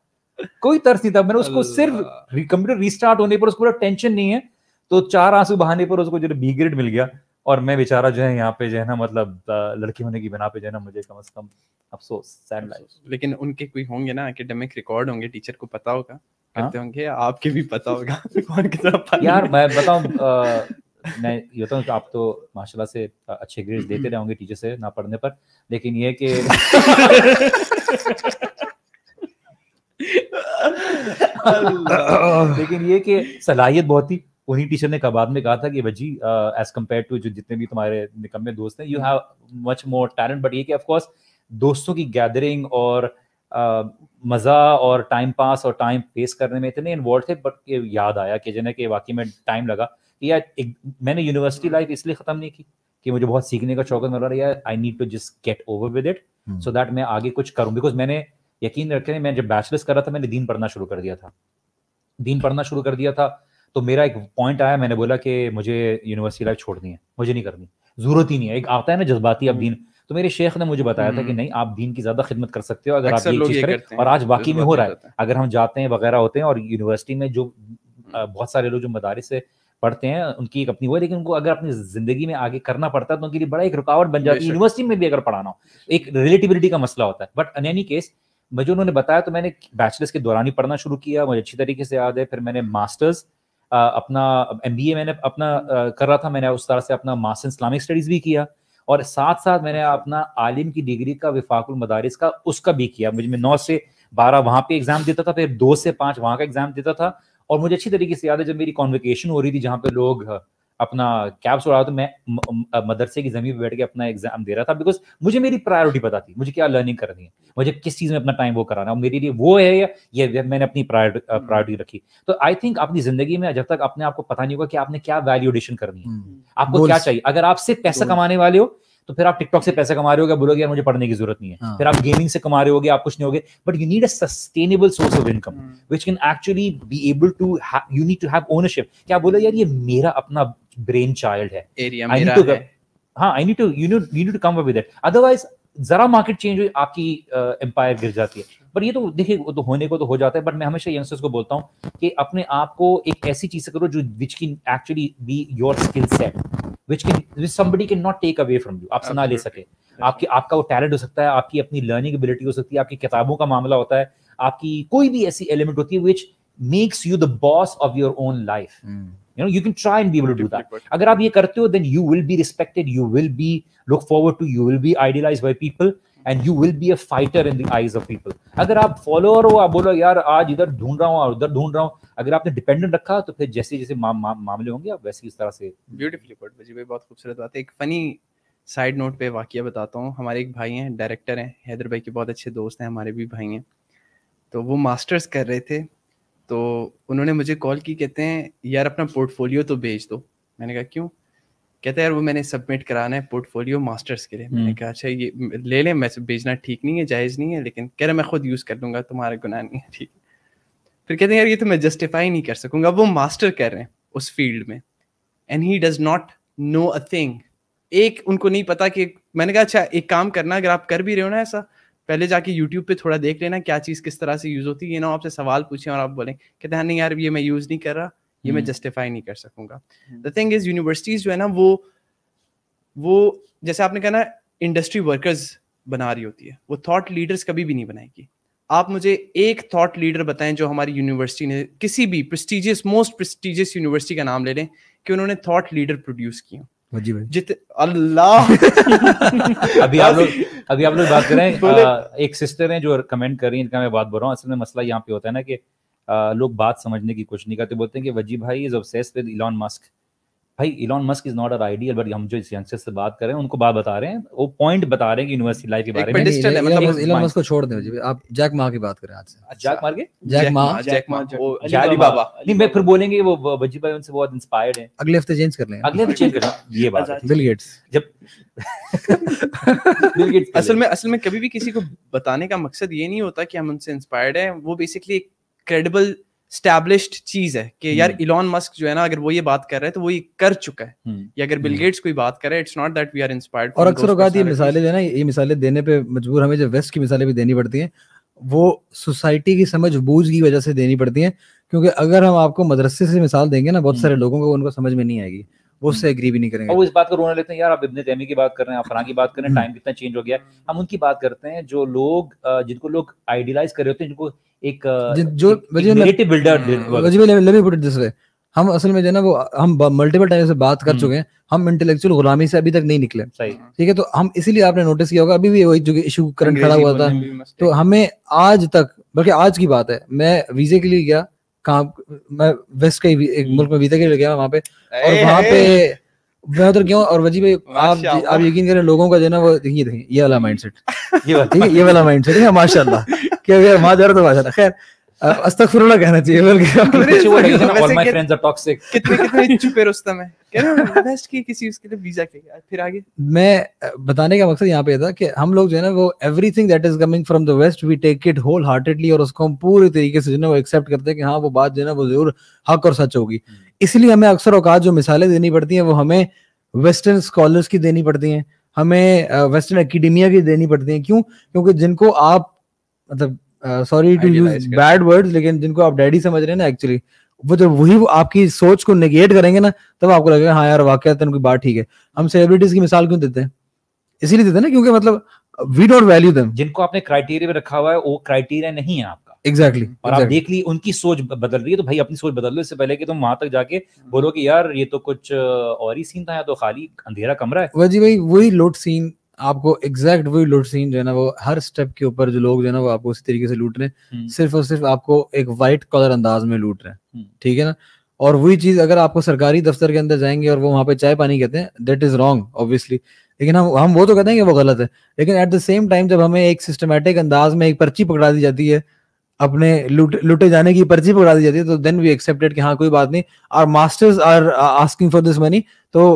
कोई तर्स नहीं था मैंने उसको सिर्फ कंप्यूटर रिस्टार्ट होने पर उसको टेंशन नहीं है तो चार आंसू बहाने पर उसको जो बी ग्रेड मिल गया और मैं बेचारा जो है यहाँ पे जो है ना मतलब लड़की होने की बिना पे जो है ना मुझे कम से कम अफसोस सैड लाइफ लेकिन उनके कोई होंगे ना एकेडमिक रिकॉर्ड होंगे टीचर को पता होगा हाँ। करते होंगे आपके भी पता होगा कौन कितना यार मैं बताऊं मैं ये तो आप तो माशाल्लाह से अच्छे ग्रेड हम्म। देते रहोगे टीचर से ना पढ़ने पर लेकिन ये कि लेकिन ये कि सलाहियत बहुत ही वही टीचर ने बाद में कहा था कि भाजी एज कम्पेयर टू जो जितने भी तुम्हारे निकम्मे दोस्त हैं you have much more talent but ये कि ऑफकोर्स दोस्तों की गैदरिंग और uh, मज़ा और टाइम पास और टाइम फेस करने में इतने इन्वॉल्व थे बट ये याद आया कि जिन्हें कि वाकई में टाइम लगा कि यार एक, मैंने यूनिवर्सिटी हम्म। लाइफ इसलिए ख़त्म नहीं की कि मुझे बहुत सीखने का शौक मिल रहा है यार I need to just get over with it so that मैं आगे कुछ करूँ बिकॉज मैंने यकीन रखे मैं जब बैचलर्स कर रहा था मैंने दीन पढ़ना शुरू कर दिया था दीन पढ़ना शुरू कर दिया था तो मेरा एक पॉइंट आया मैंने बोला कि मुझे यूनिवर्सिटी लाइफ छोड़नी है मुझे नहीं करनी जरूरत ही नहीं है एक आता है ना जज्बाती अब हम्म। दीन तो मेरे शेख ने मुझे बताया था कि हम्म। नहीं आप दीन की ज्यादा खिदमत कर सकते हो अगर आप ये चीज करें और आज बाकी में हो रहा है अगर हम जाते हैं वगैरह होते हैं और यूनिवर्सिटी में जो हम्म। बहुत सारे लोग जो मदारस से पढ़ते हैं उनकी एक अपनी वो है लेकिन उनको अगर अपनी जिंदगी में आगे करना पड़ता है तो उनके लिए बड़ा एक रुकावट बन जाती है यूनिवर्सिटी में भी अगर पढ़ाना हो एक रिलेटिबिलिटी का मसला होता है बट इन एनी केस मुझे उन्होंने बताया तो मैंने बैचलर्स के दौरान ही पढ़ना शुरू किया मुझे अच्छी तरीके से याद है फिर मैंने मास्टर्स अपना एम मैंने अपना कर रहा था मैंने उस तरह से अपना मास इस्लामिक स्टडीज़ भी किया और साथ साथ मैंने अपना आलिम की डिग्री का विफाकुल मदारिस का उसका भी किया मुझे मैं नौ से बारह वहाँ पे एग्ज़ाम देता था फिर दो से पाँच वहाँ का एग्ज़ाम देता था और मुझे अच्छी तरीके से याद है जब मेरी कॉन्वकेशन हो रही थी जहाँ पे लोग अपना कैब्स उड़ा रहा था मैं मदरसे की जमीन पर बैठ के अपना एग्जाम दे रहा था बिकॉज मुझे मेरी प्रायोरिटी पता थी मुझे क्या लर्निंग करनी है मुझे किस चीज़ में अपना टाइम वो कराना है मेरे लिए वो है या ये मैंने अपनी प्रायोरिटी हम्म। रखी तो आई थिंक अपनी जिंदगी में जब तक अपने आपको पता नहीं होगा कि आपने क्या वैल्यू एडिशन करनी है हम्म। आपको क्या चाहिए अगर आप सिर्फ पैसा कमाने वाले हो तो फिर आप टिकटॉक से पैसे कमा रहे हो बोलोगे यार मुझे पढ़ने की जरूरत नहीं है हाँ. फिर आप गेमिंग से कमा रहे हो आप कुछ नहीं होगे but you need a sustainable source of income which can actually be able to you need to have ownership क्या बोलो यार ये मेरा अपना ब्रेन चाइल्ड है I need to you need you need to come with it otherwise जरा market change हुई आपकी एम्पायर uh, गिर जाती है पर ये तो देखिए वो तो होने को तो हो जाता है बट मैं हमेशा यंगस्टर्स को बोलता हूँ कि अपने आप को एक ऐसी चीज से करो जो which can actually be your skill set which can which somebody can not take away from you आप सुना ले सके आपके आपका वो टैलेंट हो सकता है आपकी अपनी लर्निंग एबिलिटी हो सकती है आपकी किताबों का मामला होता है आपकी कोई भी ऐसी एलिमेंट होती है which makes you the boss of your own life you know you can try and be able to do that अगर आप ये करते हो then you will be respected you will be look forward to you will be idealized by people and you will be a fighter in the eyes of people अगर आप follower हो आप बोलो यार आज इधर ढूंढ रहा हूँ और उधर ढूंढ रहा हूँ अगर आपने डिपेंडेंट रखा तो फिर जैसे जैसे मा, मा, मामले होंगे आप वैसे इस तरह से ब्यूटीफुली पुट जी भाई बहुत खूबसूरत बात है एक फनी साइड नोट पे वाक्य बताता हूँ हमारे एक भाई हैं डायरेक्टर हैं हैदर भाई के बहुत अच्छे दोस्त हैं हमारे भी भाई हैं तो वो मास्टर्स कर रहे थे तो उन्होंने मुझे कॉल की कहते हैं यार अपना पोर्टफोलियो तो भेज दो मैंने कहा क्यों कहते हैं यार वो मैंने सबमिट कराना है पोर्टफोलियो मास्टर्स के लिए मैंने हम्म। कहा अच्छा ये ले लें मैं भेजना ठीक नहीं है जायज़ नहीं है लेकिन कह रहे मैं खुद यूज़ कर लूँगा तुम्हारा गुना नहीं है ठीक फिर कहते हैं यार ये तो मैं जस्टिफाई नहीं कर सकूंगा वो मास्टर कर रहे हैं उस फील्ड में and he does not know a thing एक उनको नहीं पता कि मैंने कहा अच्छा एक काम करना अगर आप कर भी रहे हो ना ऐसा पहले जाके यूट्यूब पे थोड़ा देख लेना क्या चीज़ किस तरह से यूज़ होती है ये ना आपसे सवाल पूछे और आप बोले कहते हैं नहीं यार ये मैं यूज़ नहीं कर रहा ये मैं जस्टिफाई हम्म। नहीं कर सकूंगा द थिंग इज यूनिवर्सिटीज़ जो है ना वो वो जैसे आपने कहा ना इंडस्ट्री वर्कर्स बना रही होती है वो थॉट लीडर्स कभी भी नहीं बनाएगी आप मुझे एक थॉट लीडर बताएं जो हमारी यूनिवर्सिटी ने किसी भी प्रेस्टिजियस मोस्ट प्रेस्टिजियस यूनिवर्सिटी का नाम ले लें कि उन्होंने थॉट लीडर प्रोड्यूस किया भाई जित अल्लाह अभी आप लोग अभी आप लोग बात कर रहे हैं आ, एक सिस्टर है जो कमेंट कर रही है इनका मैं बात बोल रहा हूँ असल में मसला यहाँ पे होता है ना कि आ, लोग बात समझने की कोशिश नहीं करते बोलते हैं कि वजी भाई is obsessed with Elon Musk भाई Elon Musk is not uh ideal but हम जो इस यंगस्टर्स से बात कर रहे हैं उनको बात बता रहे हैं वो पॉइंट बता रहे हैं कि यूनिवर्सिटी लाइफ के बारे में इलॉन मस्क मतलब को छोड़ दो जी आप जैक मा की बात करें आज से जैक मार के जैक मा जैक मा वो अली बाबा नहीं मैं फिर बोलेंगे वो बज्जी भाई उनसे बहुत इंस्पायर्ड हैं अगले हफ्ते चेंज कर लेंगे अगले हफ्ते चेंज कर करना ये बात है बिल गेट्स जब बिल गेट्स असल में असल में कभी भी किसी को बताने का मकसद ये नहीं होता कि हम उनसे इंस्पायर्ड हैं वो बेसिकली एक क्रेडिबल स्टैब्लिश्ड चीज है कि यार इलॉन हम्म। मस्क जो है ना अगर वो ये बात कर रहे है तो वो ये कर चुका है या हम्म। अगर बिल गेट्स हम्म। कोई बात कर रहा it's not that we are inspired और अक्सर औकात ये मिसालें देना ये मिसालें देने पे मजबूर हमें जो वेस्ट की मिसालें भी देनी पड़ती हैं वो सोसाइटी की समझ बूझ की वजह से देनी पड़ती है क्योंकि अगर हम आपको मदरसे से मिसाल देंगे ना बहुत सारे लोगों को उनको समझ में नहीं आएगी वो उससे एग्री भी नहीं करेंगे वो इस बात को रोने लेते हैं यार आप इब्ने तैमी की बात कर रहे हैं आप फरा की बात कर रहे हैं टाइम कितना चेंज हो गया हम उनकी बात करते हैं जो लोग जिनको लोग आइडियलाइज कर रहे होते हैं जिनको एक जो narrative builder let me put it this way हम असल में जो ना वो हम मल्टीपल टाइम से बात कर हम्म। चुके हैं हम इंटेलेक्चुअल गुलामी से अभी तक नहीं निकले ठीक है तो हम इसीलिए आपने नोटिस किया होगा अभी भी वही जो इशू करंट खड़ा हुआ था तो हमें आज तक बल्कि आज की बात है मैं वीजे के लिए गया कहा मैं वेस्ट के एक हम्म। मुल्क में वीजे के लिए गया वहां पे और वहां पे मैं उधर क्यों और वजी भाई आप आप यकीन करें लोगों का जो ना वो देखिए देखिए ये वाला माइंडसेट ये ठीक है ये वाला माइंडसेट है माशाल्लाह क्या अगर मां जा तो माशाल्लाह खैर कहना चाहिए बल्कि माय फ्रेंड्स आर टॉक्सिक कितने कितने बेस्ट की किसी उसके लिए वीजा के फिर आगे मैं बताने का मकसद पे था कि हम लोग जो है ना वो everything that is coming from the West we take it wholeheartedly और उसको हम पूरे तरीके से जो है वो एक्सेप्ट करते हैं कि हाँ वो बात जो है ना वो जरूर हक और सच होगी हम्म। इसलिए हमें अक्सर औकात जो मिसालें देनी पड़ती हैं वो हमें वेस्टर्न स्कॉलर्स की देनी पड़ती हैं हमें वेस्टर्न एकेडमिया की देनी पड़ती है क्यों क्योंकि जिनको आप मतलब sorry to use bad words लेकिन जिनको आप डैडी समझ रहे हैं ना एक्चुअली वो जब वही आपकी सोच को निगेट करेंगे ना तब आपको लगेगा हाँ यार वाकई उनकी बात ठीक है हम सेलिब्रिटीज की मिसाल क्यों देते हैं इसीलिए देते हैं ना क्योंकि मतलब वी डोंट वैल्यू देम जिनको आपने क्राइटेरिया में रखा हुआ है वो क्राइटेरिया नहीं है आपका एग्जैक्टली exactly, हम्म। और exactly. आप देख ली उनकी सोच बदल रही है तो भाई अपनी सोच बदल लो इससे पहले कि तुम वहां तक जाके बोलो कि यार ये तो कुछ और ही सीन था या तो खाली अंधेरा कमरा है वजी भाई वही लूट सीन आपको एग्जैक्ट वही लूट सीन जो है ना वो हर स्टेप के ऊपर जो लोग जो है ना वो आपको उसी तरीके से लूट रहे हैं हम्म। सिर्फ और सिर्फ आपको एक वाइट कलर अंदाज में लूट रहे हैं हम्म। ठीक है ना और वही चीज अगर आपको सरकारी दफ्तर के अंदर जाएंगे और वो वहां पे चाय पानी कहते हैं दैट इज रॉन्ग ऑब्वियसली लेकिन हम हम वो तो कहते हैं कि वो गलत है लेकिन एट द सेम टाइम जब हमें एक सिस्टमेटिक अंदाज में एक पर्ची पकड़ा दी जाती है अपने लुटे लुटे जाने की पर्ची पकड़ा दी जाती है तो देन वी एक्सेप्टेड कि हाँ कोई बात नहीं और masters are asking for this money तो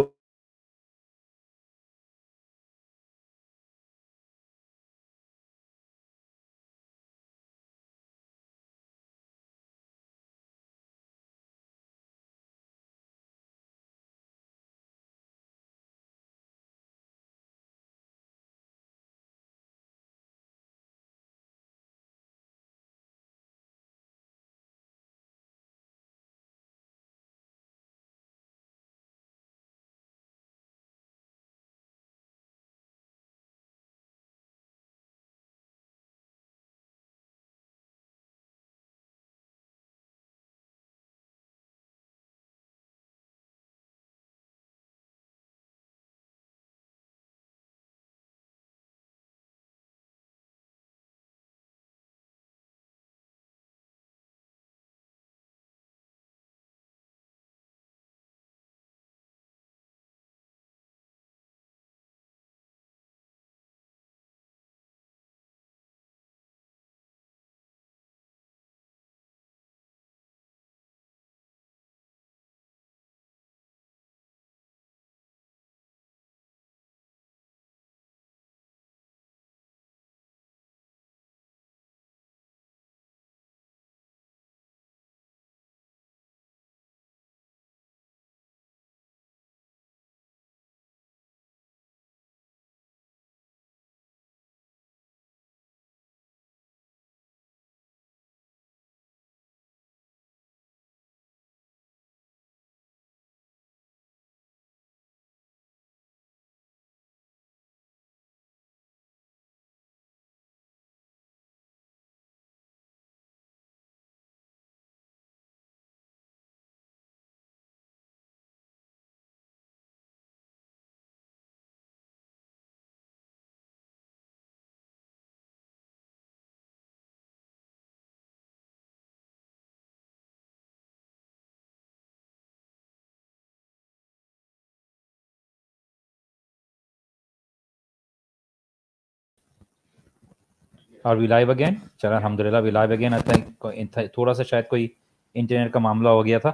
और वी लाइव अगेन चलो अलहमदिल्ला we live again I think थोड़ा सा शायद कोई इंटरनेट का मामला हो गया था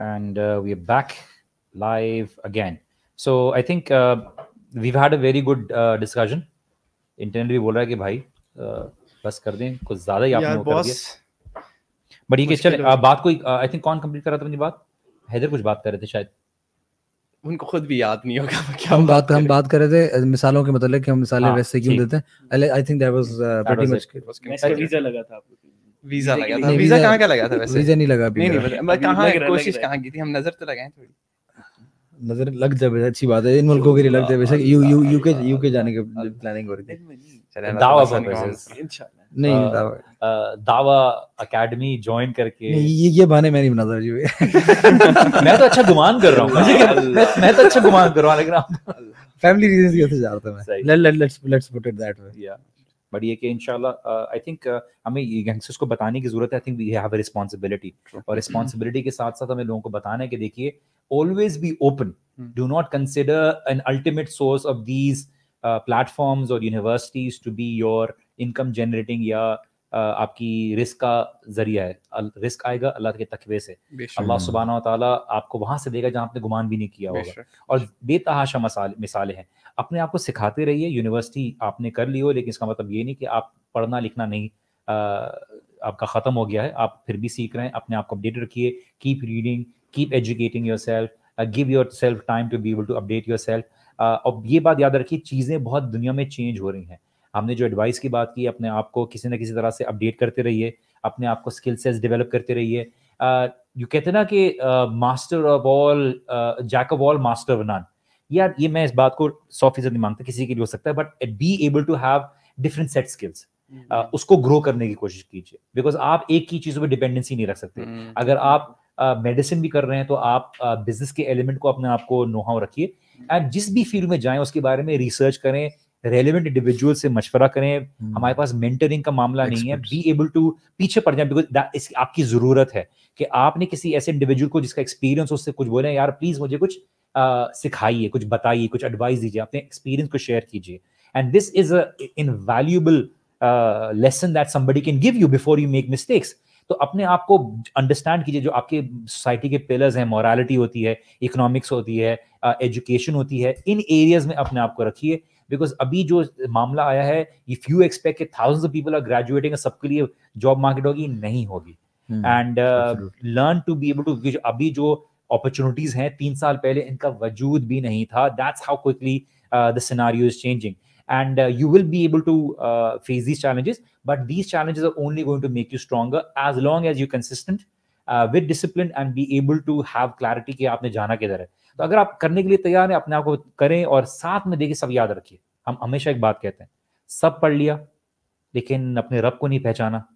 and we back live again so I think we had a very good discussion internet भी बोल रहा है कि भाई uh, बस कर दें कुछ ज़्यादा ही आपने कर दिया बट ये चल बात कोई आई uh, थिंक कौन कंप्लीट कर रहा था अपनी बात हैदर कुछ बात कर रहे थे शायद उनको खुद भी याद नहीं होगा क्या हम बात हम बात कर रहे थे मिसालों के मतलब कि हम मिसालें हाँ, वैसे क्यों देते हैं I think that was pretty much visa लगा था वीजा लगा था वीजा कहाँ का लगा था वैसे वीजा नहीं लगा नहीं नहीं मतलब कहाँ कोशिश की थी हम नजर तो लगाए थोड़ी नजर लग जाए अच्छी बात है इन मुल्कों के लिए लग जाए यू यू यूके यूके जाने की प्लानिंग हो रही थी तो दावा नहीं दावा ज्वाइन करके ये ये बहाने जी मैं तो अच्छा गुमान कर रहा हूँ मैं तो अच्छा गुमान कर रहा हूँ लेकिन फैमिली की वजह से जा रहा था मैं let's let's put it that way but ये कि इंशाल्लाह आई थिंक हमें को बताने की जरूरत है I think we have a responsibility और रिस्पांसिबिलिटी के साथ साथ हमें लोगों को बताना है कि देखिए always be open do not consider an ultimate source of these platforms और universities to be your income generating या uh, आपकी रिस्क का जरिया है रिस्क आएगा अल्लाह के तकवे से अल्लाह हम्म। सुबहाना ताला आपको वहां से देगा जहां आपने गुमान भी नहीं किया होगा और बेतहाशा मिसालें हैं अपने आप को सिखाते रहिए यूनिवर्सिटी आपने कर ली हो लेकिन इसका मतलब ये नहीं कि आप पढ़ना लिखना नहीं आ, uh, आपका ख़त्म हो गया है आप फिर भी सीख रहे हैं अपने आप को अपडेट रखिए keep reading keep educating yourself give yourself time to be able to update yourself अब ये बात याद रखिए चीज़ें बहुत दुनिया में चेंज हो रही हैं हमने जो एडवाइस की बात की अपने आप को किसी ना किसी तरह से अपडेट करते रहिए अपने आप को स्किल सेट्स डेवलप करते रहिए यू कहते ना कि master of all jack of all master of यार ये मैं इस बात को सौ फीसद नहीं मानता किसी के लिए हो सकता है but be able to have different set skills उसको ग्रो करने की कोशिश कीजिए बिकॉज आप एक ही चीज़ों पर डिपेंडेंसी नहीं रख सकते हम्म, अगर आप मेडिसिन uh, भी कर रहे हैं तो आप बिजनेस uh, के एलिमेंट को अपने आप को नोहाव रखिए आप जिस भी फील्ड में जाएं उसके बारे में रिसर्च करें रेलिवेंट इंडिविजुअल से मशवरा करें hmm. हमारे पास मेंटरिंग का मामला Experts. नहीं है बी एबल टू पीछे पड़ जाए बिकॉज आपकी जरूरत है कि आपने किसी ऐसे इंडिविजुअल को जिसका एक्सपीरियंस उससे कुछ बोले यार प्लीज मुझे कुछ सिखाइए कुछ बताइए कुछ एडवाइस दीजिए अपने एक्सपीरियंस को शेयर कीजिए and this is a valuable lesson that somebody can give you before you make mistakes तो अपने आप को अंडरस्टैंड कीजिए जो आपके सोसाइटी के पिलर्स हैं मॉरालिटी होती है इकोनॉमिक्स होती है एजुकेशन होती है इन एरियाज में अपने आप को रखिए बिकॉज अभी जो मामला आया है इफ यू एक्सपेक्ट के thousand of people are graduating सबके लिए जॉब मार्केट होगी नहीं होगी and learn to be able to अभी जो अपॉर्चुनिटीज हैं तीन साल पहले इनका वजूद भी नहीं था that's how quickly the scenario is changing and uh, you will be able to uh, face these challenges but these challenges are only going to make you stronger as long as you're consistent uh, with discipline and be able to have clarity कि आपने जाना किधर है तो अगर आप करने के लिए तैयार हैं अपने आप को करें और साथ में देखिए सब याद रखिए हम हमेशा एक बात कहते हैं सब पढ़ लिया लेकिन अपने रब को नहीं पहचाना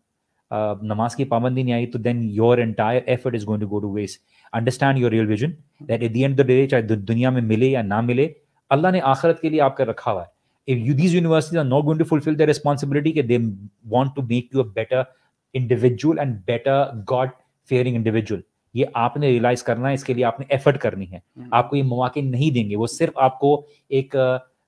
Uh, नमाज की पाबंदी नहीं आई तो then your entire effort is going to go to waste understand your real vision that at the end of the day चाहे दुनिया में मिले या ना मिले अल्लाह ने आखिरत के लिए आपका रखा हुआ है if you, these universities are not going to fulfill their responsibility they want to make you a better individual and better god fearing individual ये आपने रियलाइज करना है इसके लिए आपने एफर्ट करनी है आपको ये मौके नहीं देंगे वो सिर्फ आपको एक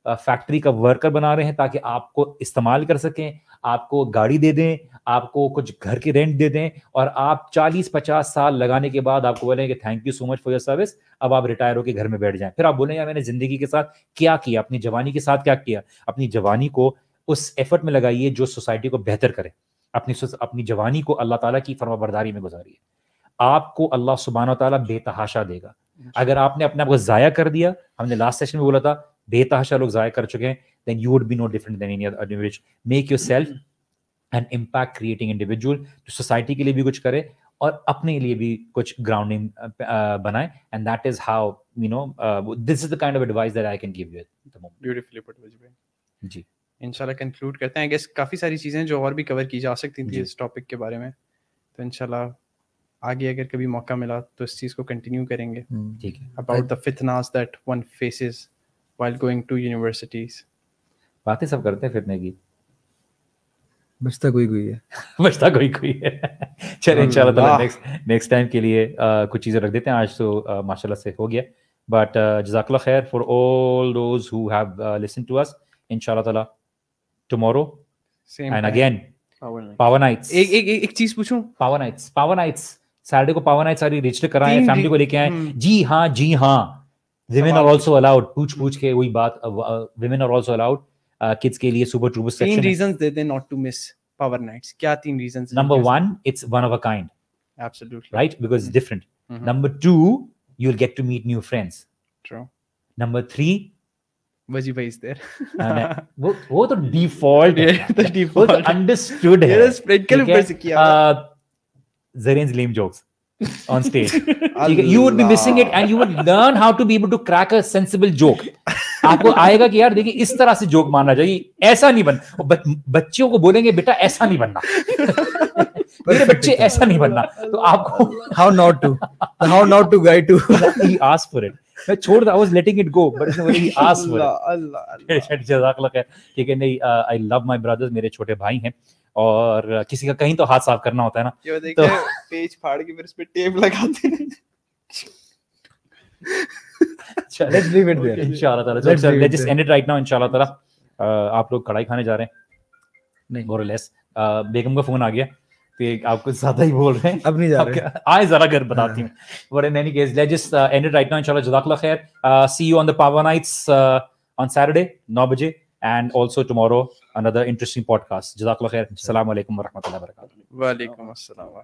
फैक्ट्री का वर्कर बना रहे हैं ताकि आपको इस्तेमाल कर सकें आपको गाड़ी दे दें आपको कुछ घर की रेंट दे दें और आप 40-50 साल लगाने के बाद आपको बोले कि thank you so much for your service अब आप रिटायर होकर घर में बैठ जाएं फिर आप बोले यार मैंने जिंदगी के साथ क्या किया अपनी जवानी के साथ क्या किया अपनी जवानी को उस एफर्ट में लगाइए जो सोसाइटी को बेहतर करे अपनी अपनी जवानी को अल्लाह ताला की फर्माबरदारी में गुजारिए आपको अल्लाह सुबहान ताला बेतहाशा देगा अच्छा। अगर आपने अपने आप को ज़ाया कर दिया हमने लास्ट सेशन में बोला था बेतहाशा लोग ज़ाया कर चुके हैं then you would be no different than any other make yourself an impact creating individual जो सोसाइटी के लिए भी कुछ करे और अपने लिए भी कुछ ग्राउंडिंग uh, uh, बनाए and that is how you know this is the kind of advice that I can give you at the moment beautifully put भाई जी इंशाल्लाह कंक्लूड करते हैं आई गेस काफी सारी चीजें जो और भी कवर की जा सकती थी इस टॉपिक के बारे में तो इंशाल्लाह आगे अगर कभी मौका मिला तो इस चीज को कंटिन्यू करेंगे हम्म, ठीक है अबाउट द फितनास that one faces while going to universities बातें सब करते हैं फितने की बचता कोई कोई है बचता कोई कोई है चलिए हाँ। इंशाल्लाह ताला नेक्स्ट नेक्स्ट टाइम के लिए आ, कुछ चीज़ें रख देते हैं आज तो माशाल्लाह से हो गया बट जजाकल्ला खैर for all those who have listen to us इंशाल्लाह ताला tomorrow and again power nights एक एक एक चीज पूछूं power nights power nights Saturday को पावर नाइट सारी रजिस्टर कराएं फैमिली को लेके आए हम्म। जी हाँ जी हाँ विमेन आर आल्सो अलाउड पूछ पूछ के वही बात women are also allowed kids के लिए सुपर ट्रूपर सेक्शन तीन reasons they they not to miss power nights क्या तीन reasons number 1 it's one of a kind absolutely right because it's different number 2 you will get to meet new friends true number 3 वजी भाई is there वो वो तो default है the default understood है ये स्प्रेड के ऊपर से किया जरेंस lame jokes on stage. you would be missing it and you would learn how to be able to crack a sensible joke. आपको आएगा कि यार देखिए इस तरह से जोक मारना चाहिए ऐसा नहीं बन ब, बच्चियों को बोलेंगे बेटा ऐसा नहीं बनना मेरे बच्चे ऐसा नहीं बनना तो आपको how not to how not to guide to ask for it मैं छोड़ दा was letting it go but it's very ask for अल्लाह अल्लाह जजाक जजाकल्लाह है ठीक है नहीं आई लव माय ब्रदर्स मेरे छोटे भाई हैं और किसी का कहीं तो हाथ साफ करना होता है ना तो पेज फाड़ के फिर उस पे टेप लगाते हैं अच्छा, आप लोग कढ़ाई खाने जा रहे हैं बेगम का फोन आ गया तो आपको ज्यादा ही बोल रहे हैं आए जरा घर बताती हाँ। हूँ but in case let just right now इंशाल्लाह जजाकला खैर see you on the power nights on Saturday 9 बजे and also tomorrow another interesting podcast जजाकला खैर अच्छा। अस्सलाम वालेकुम व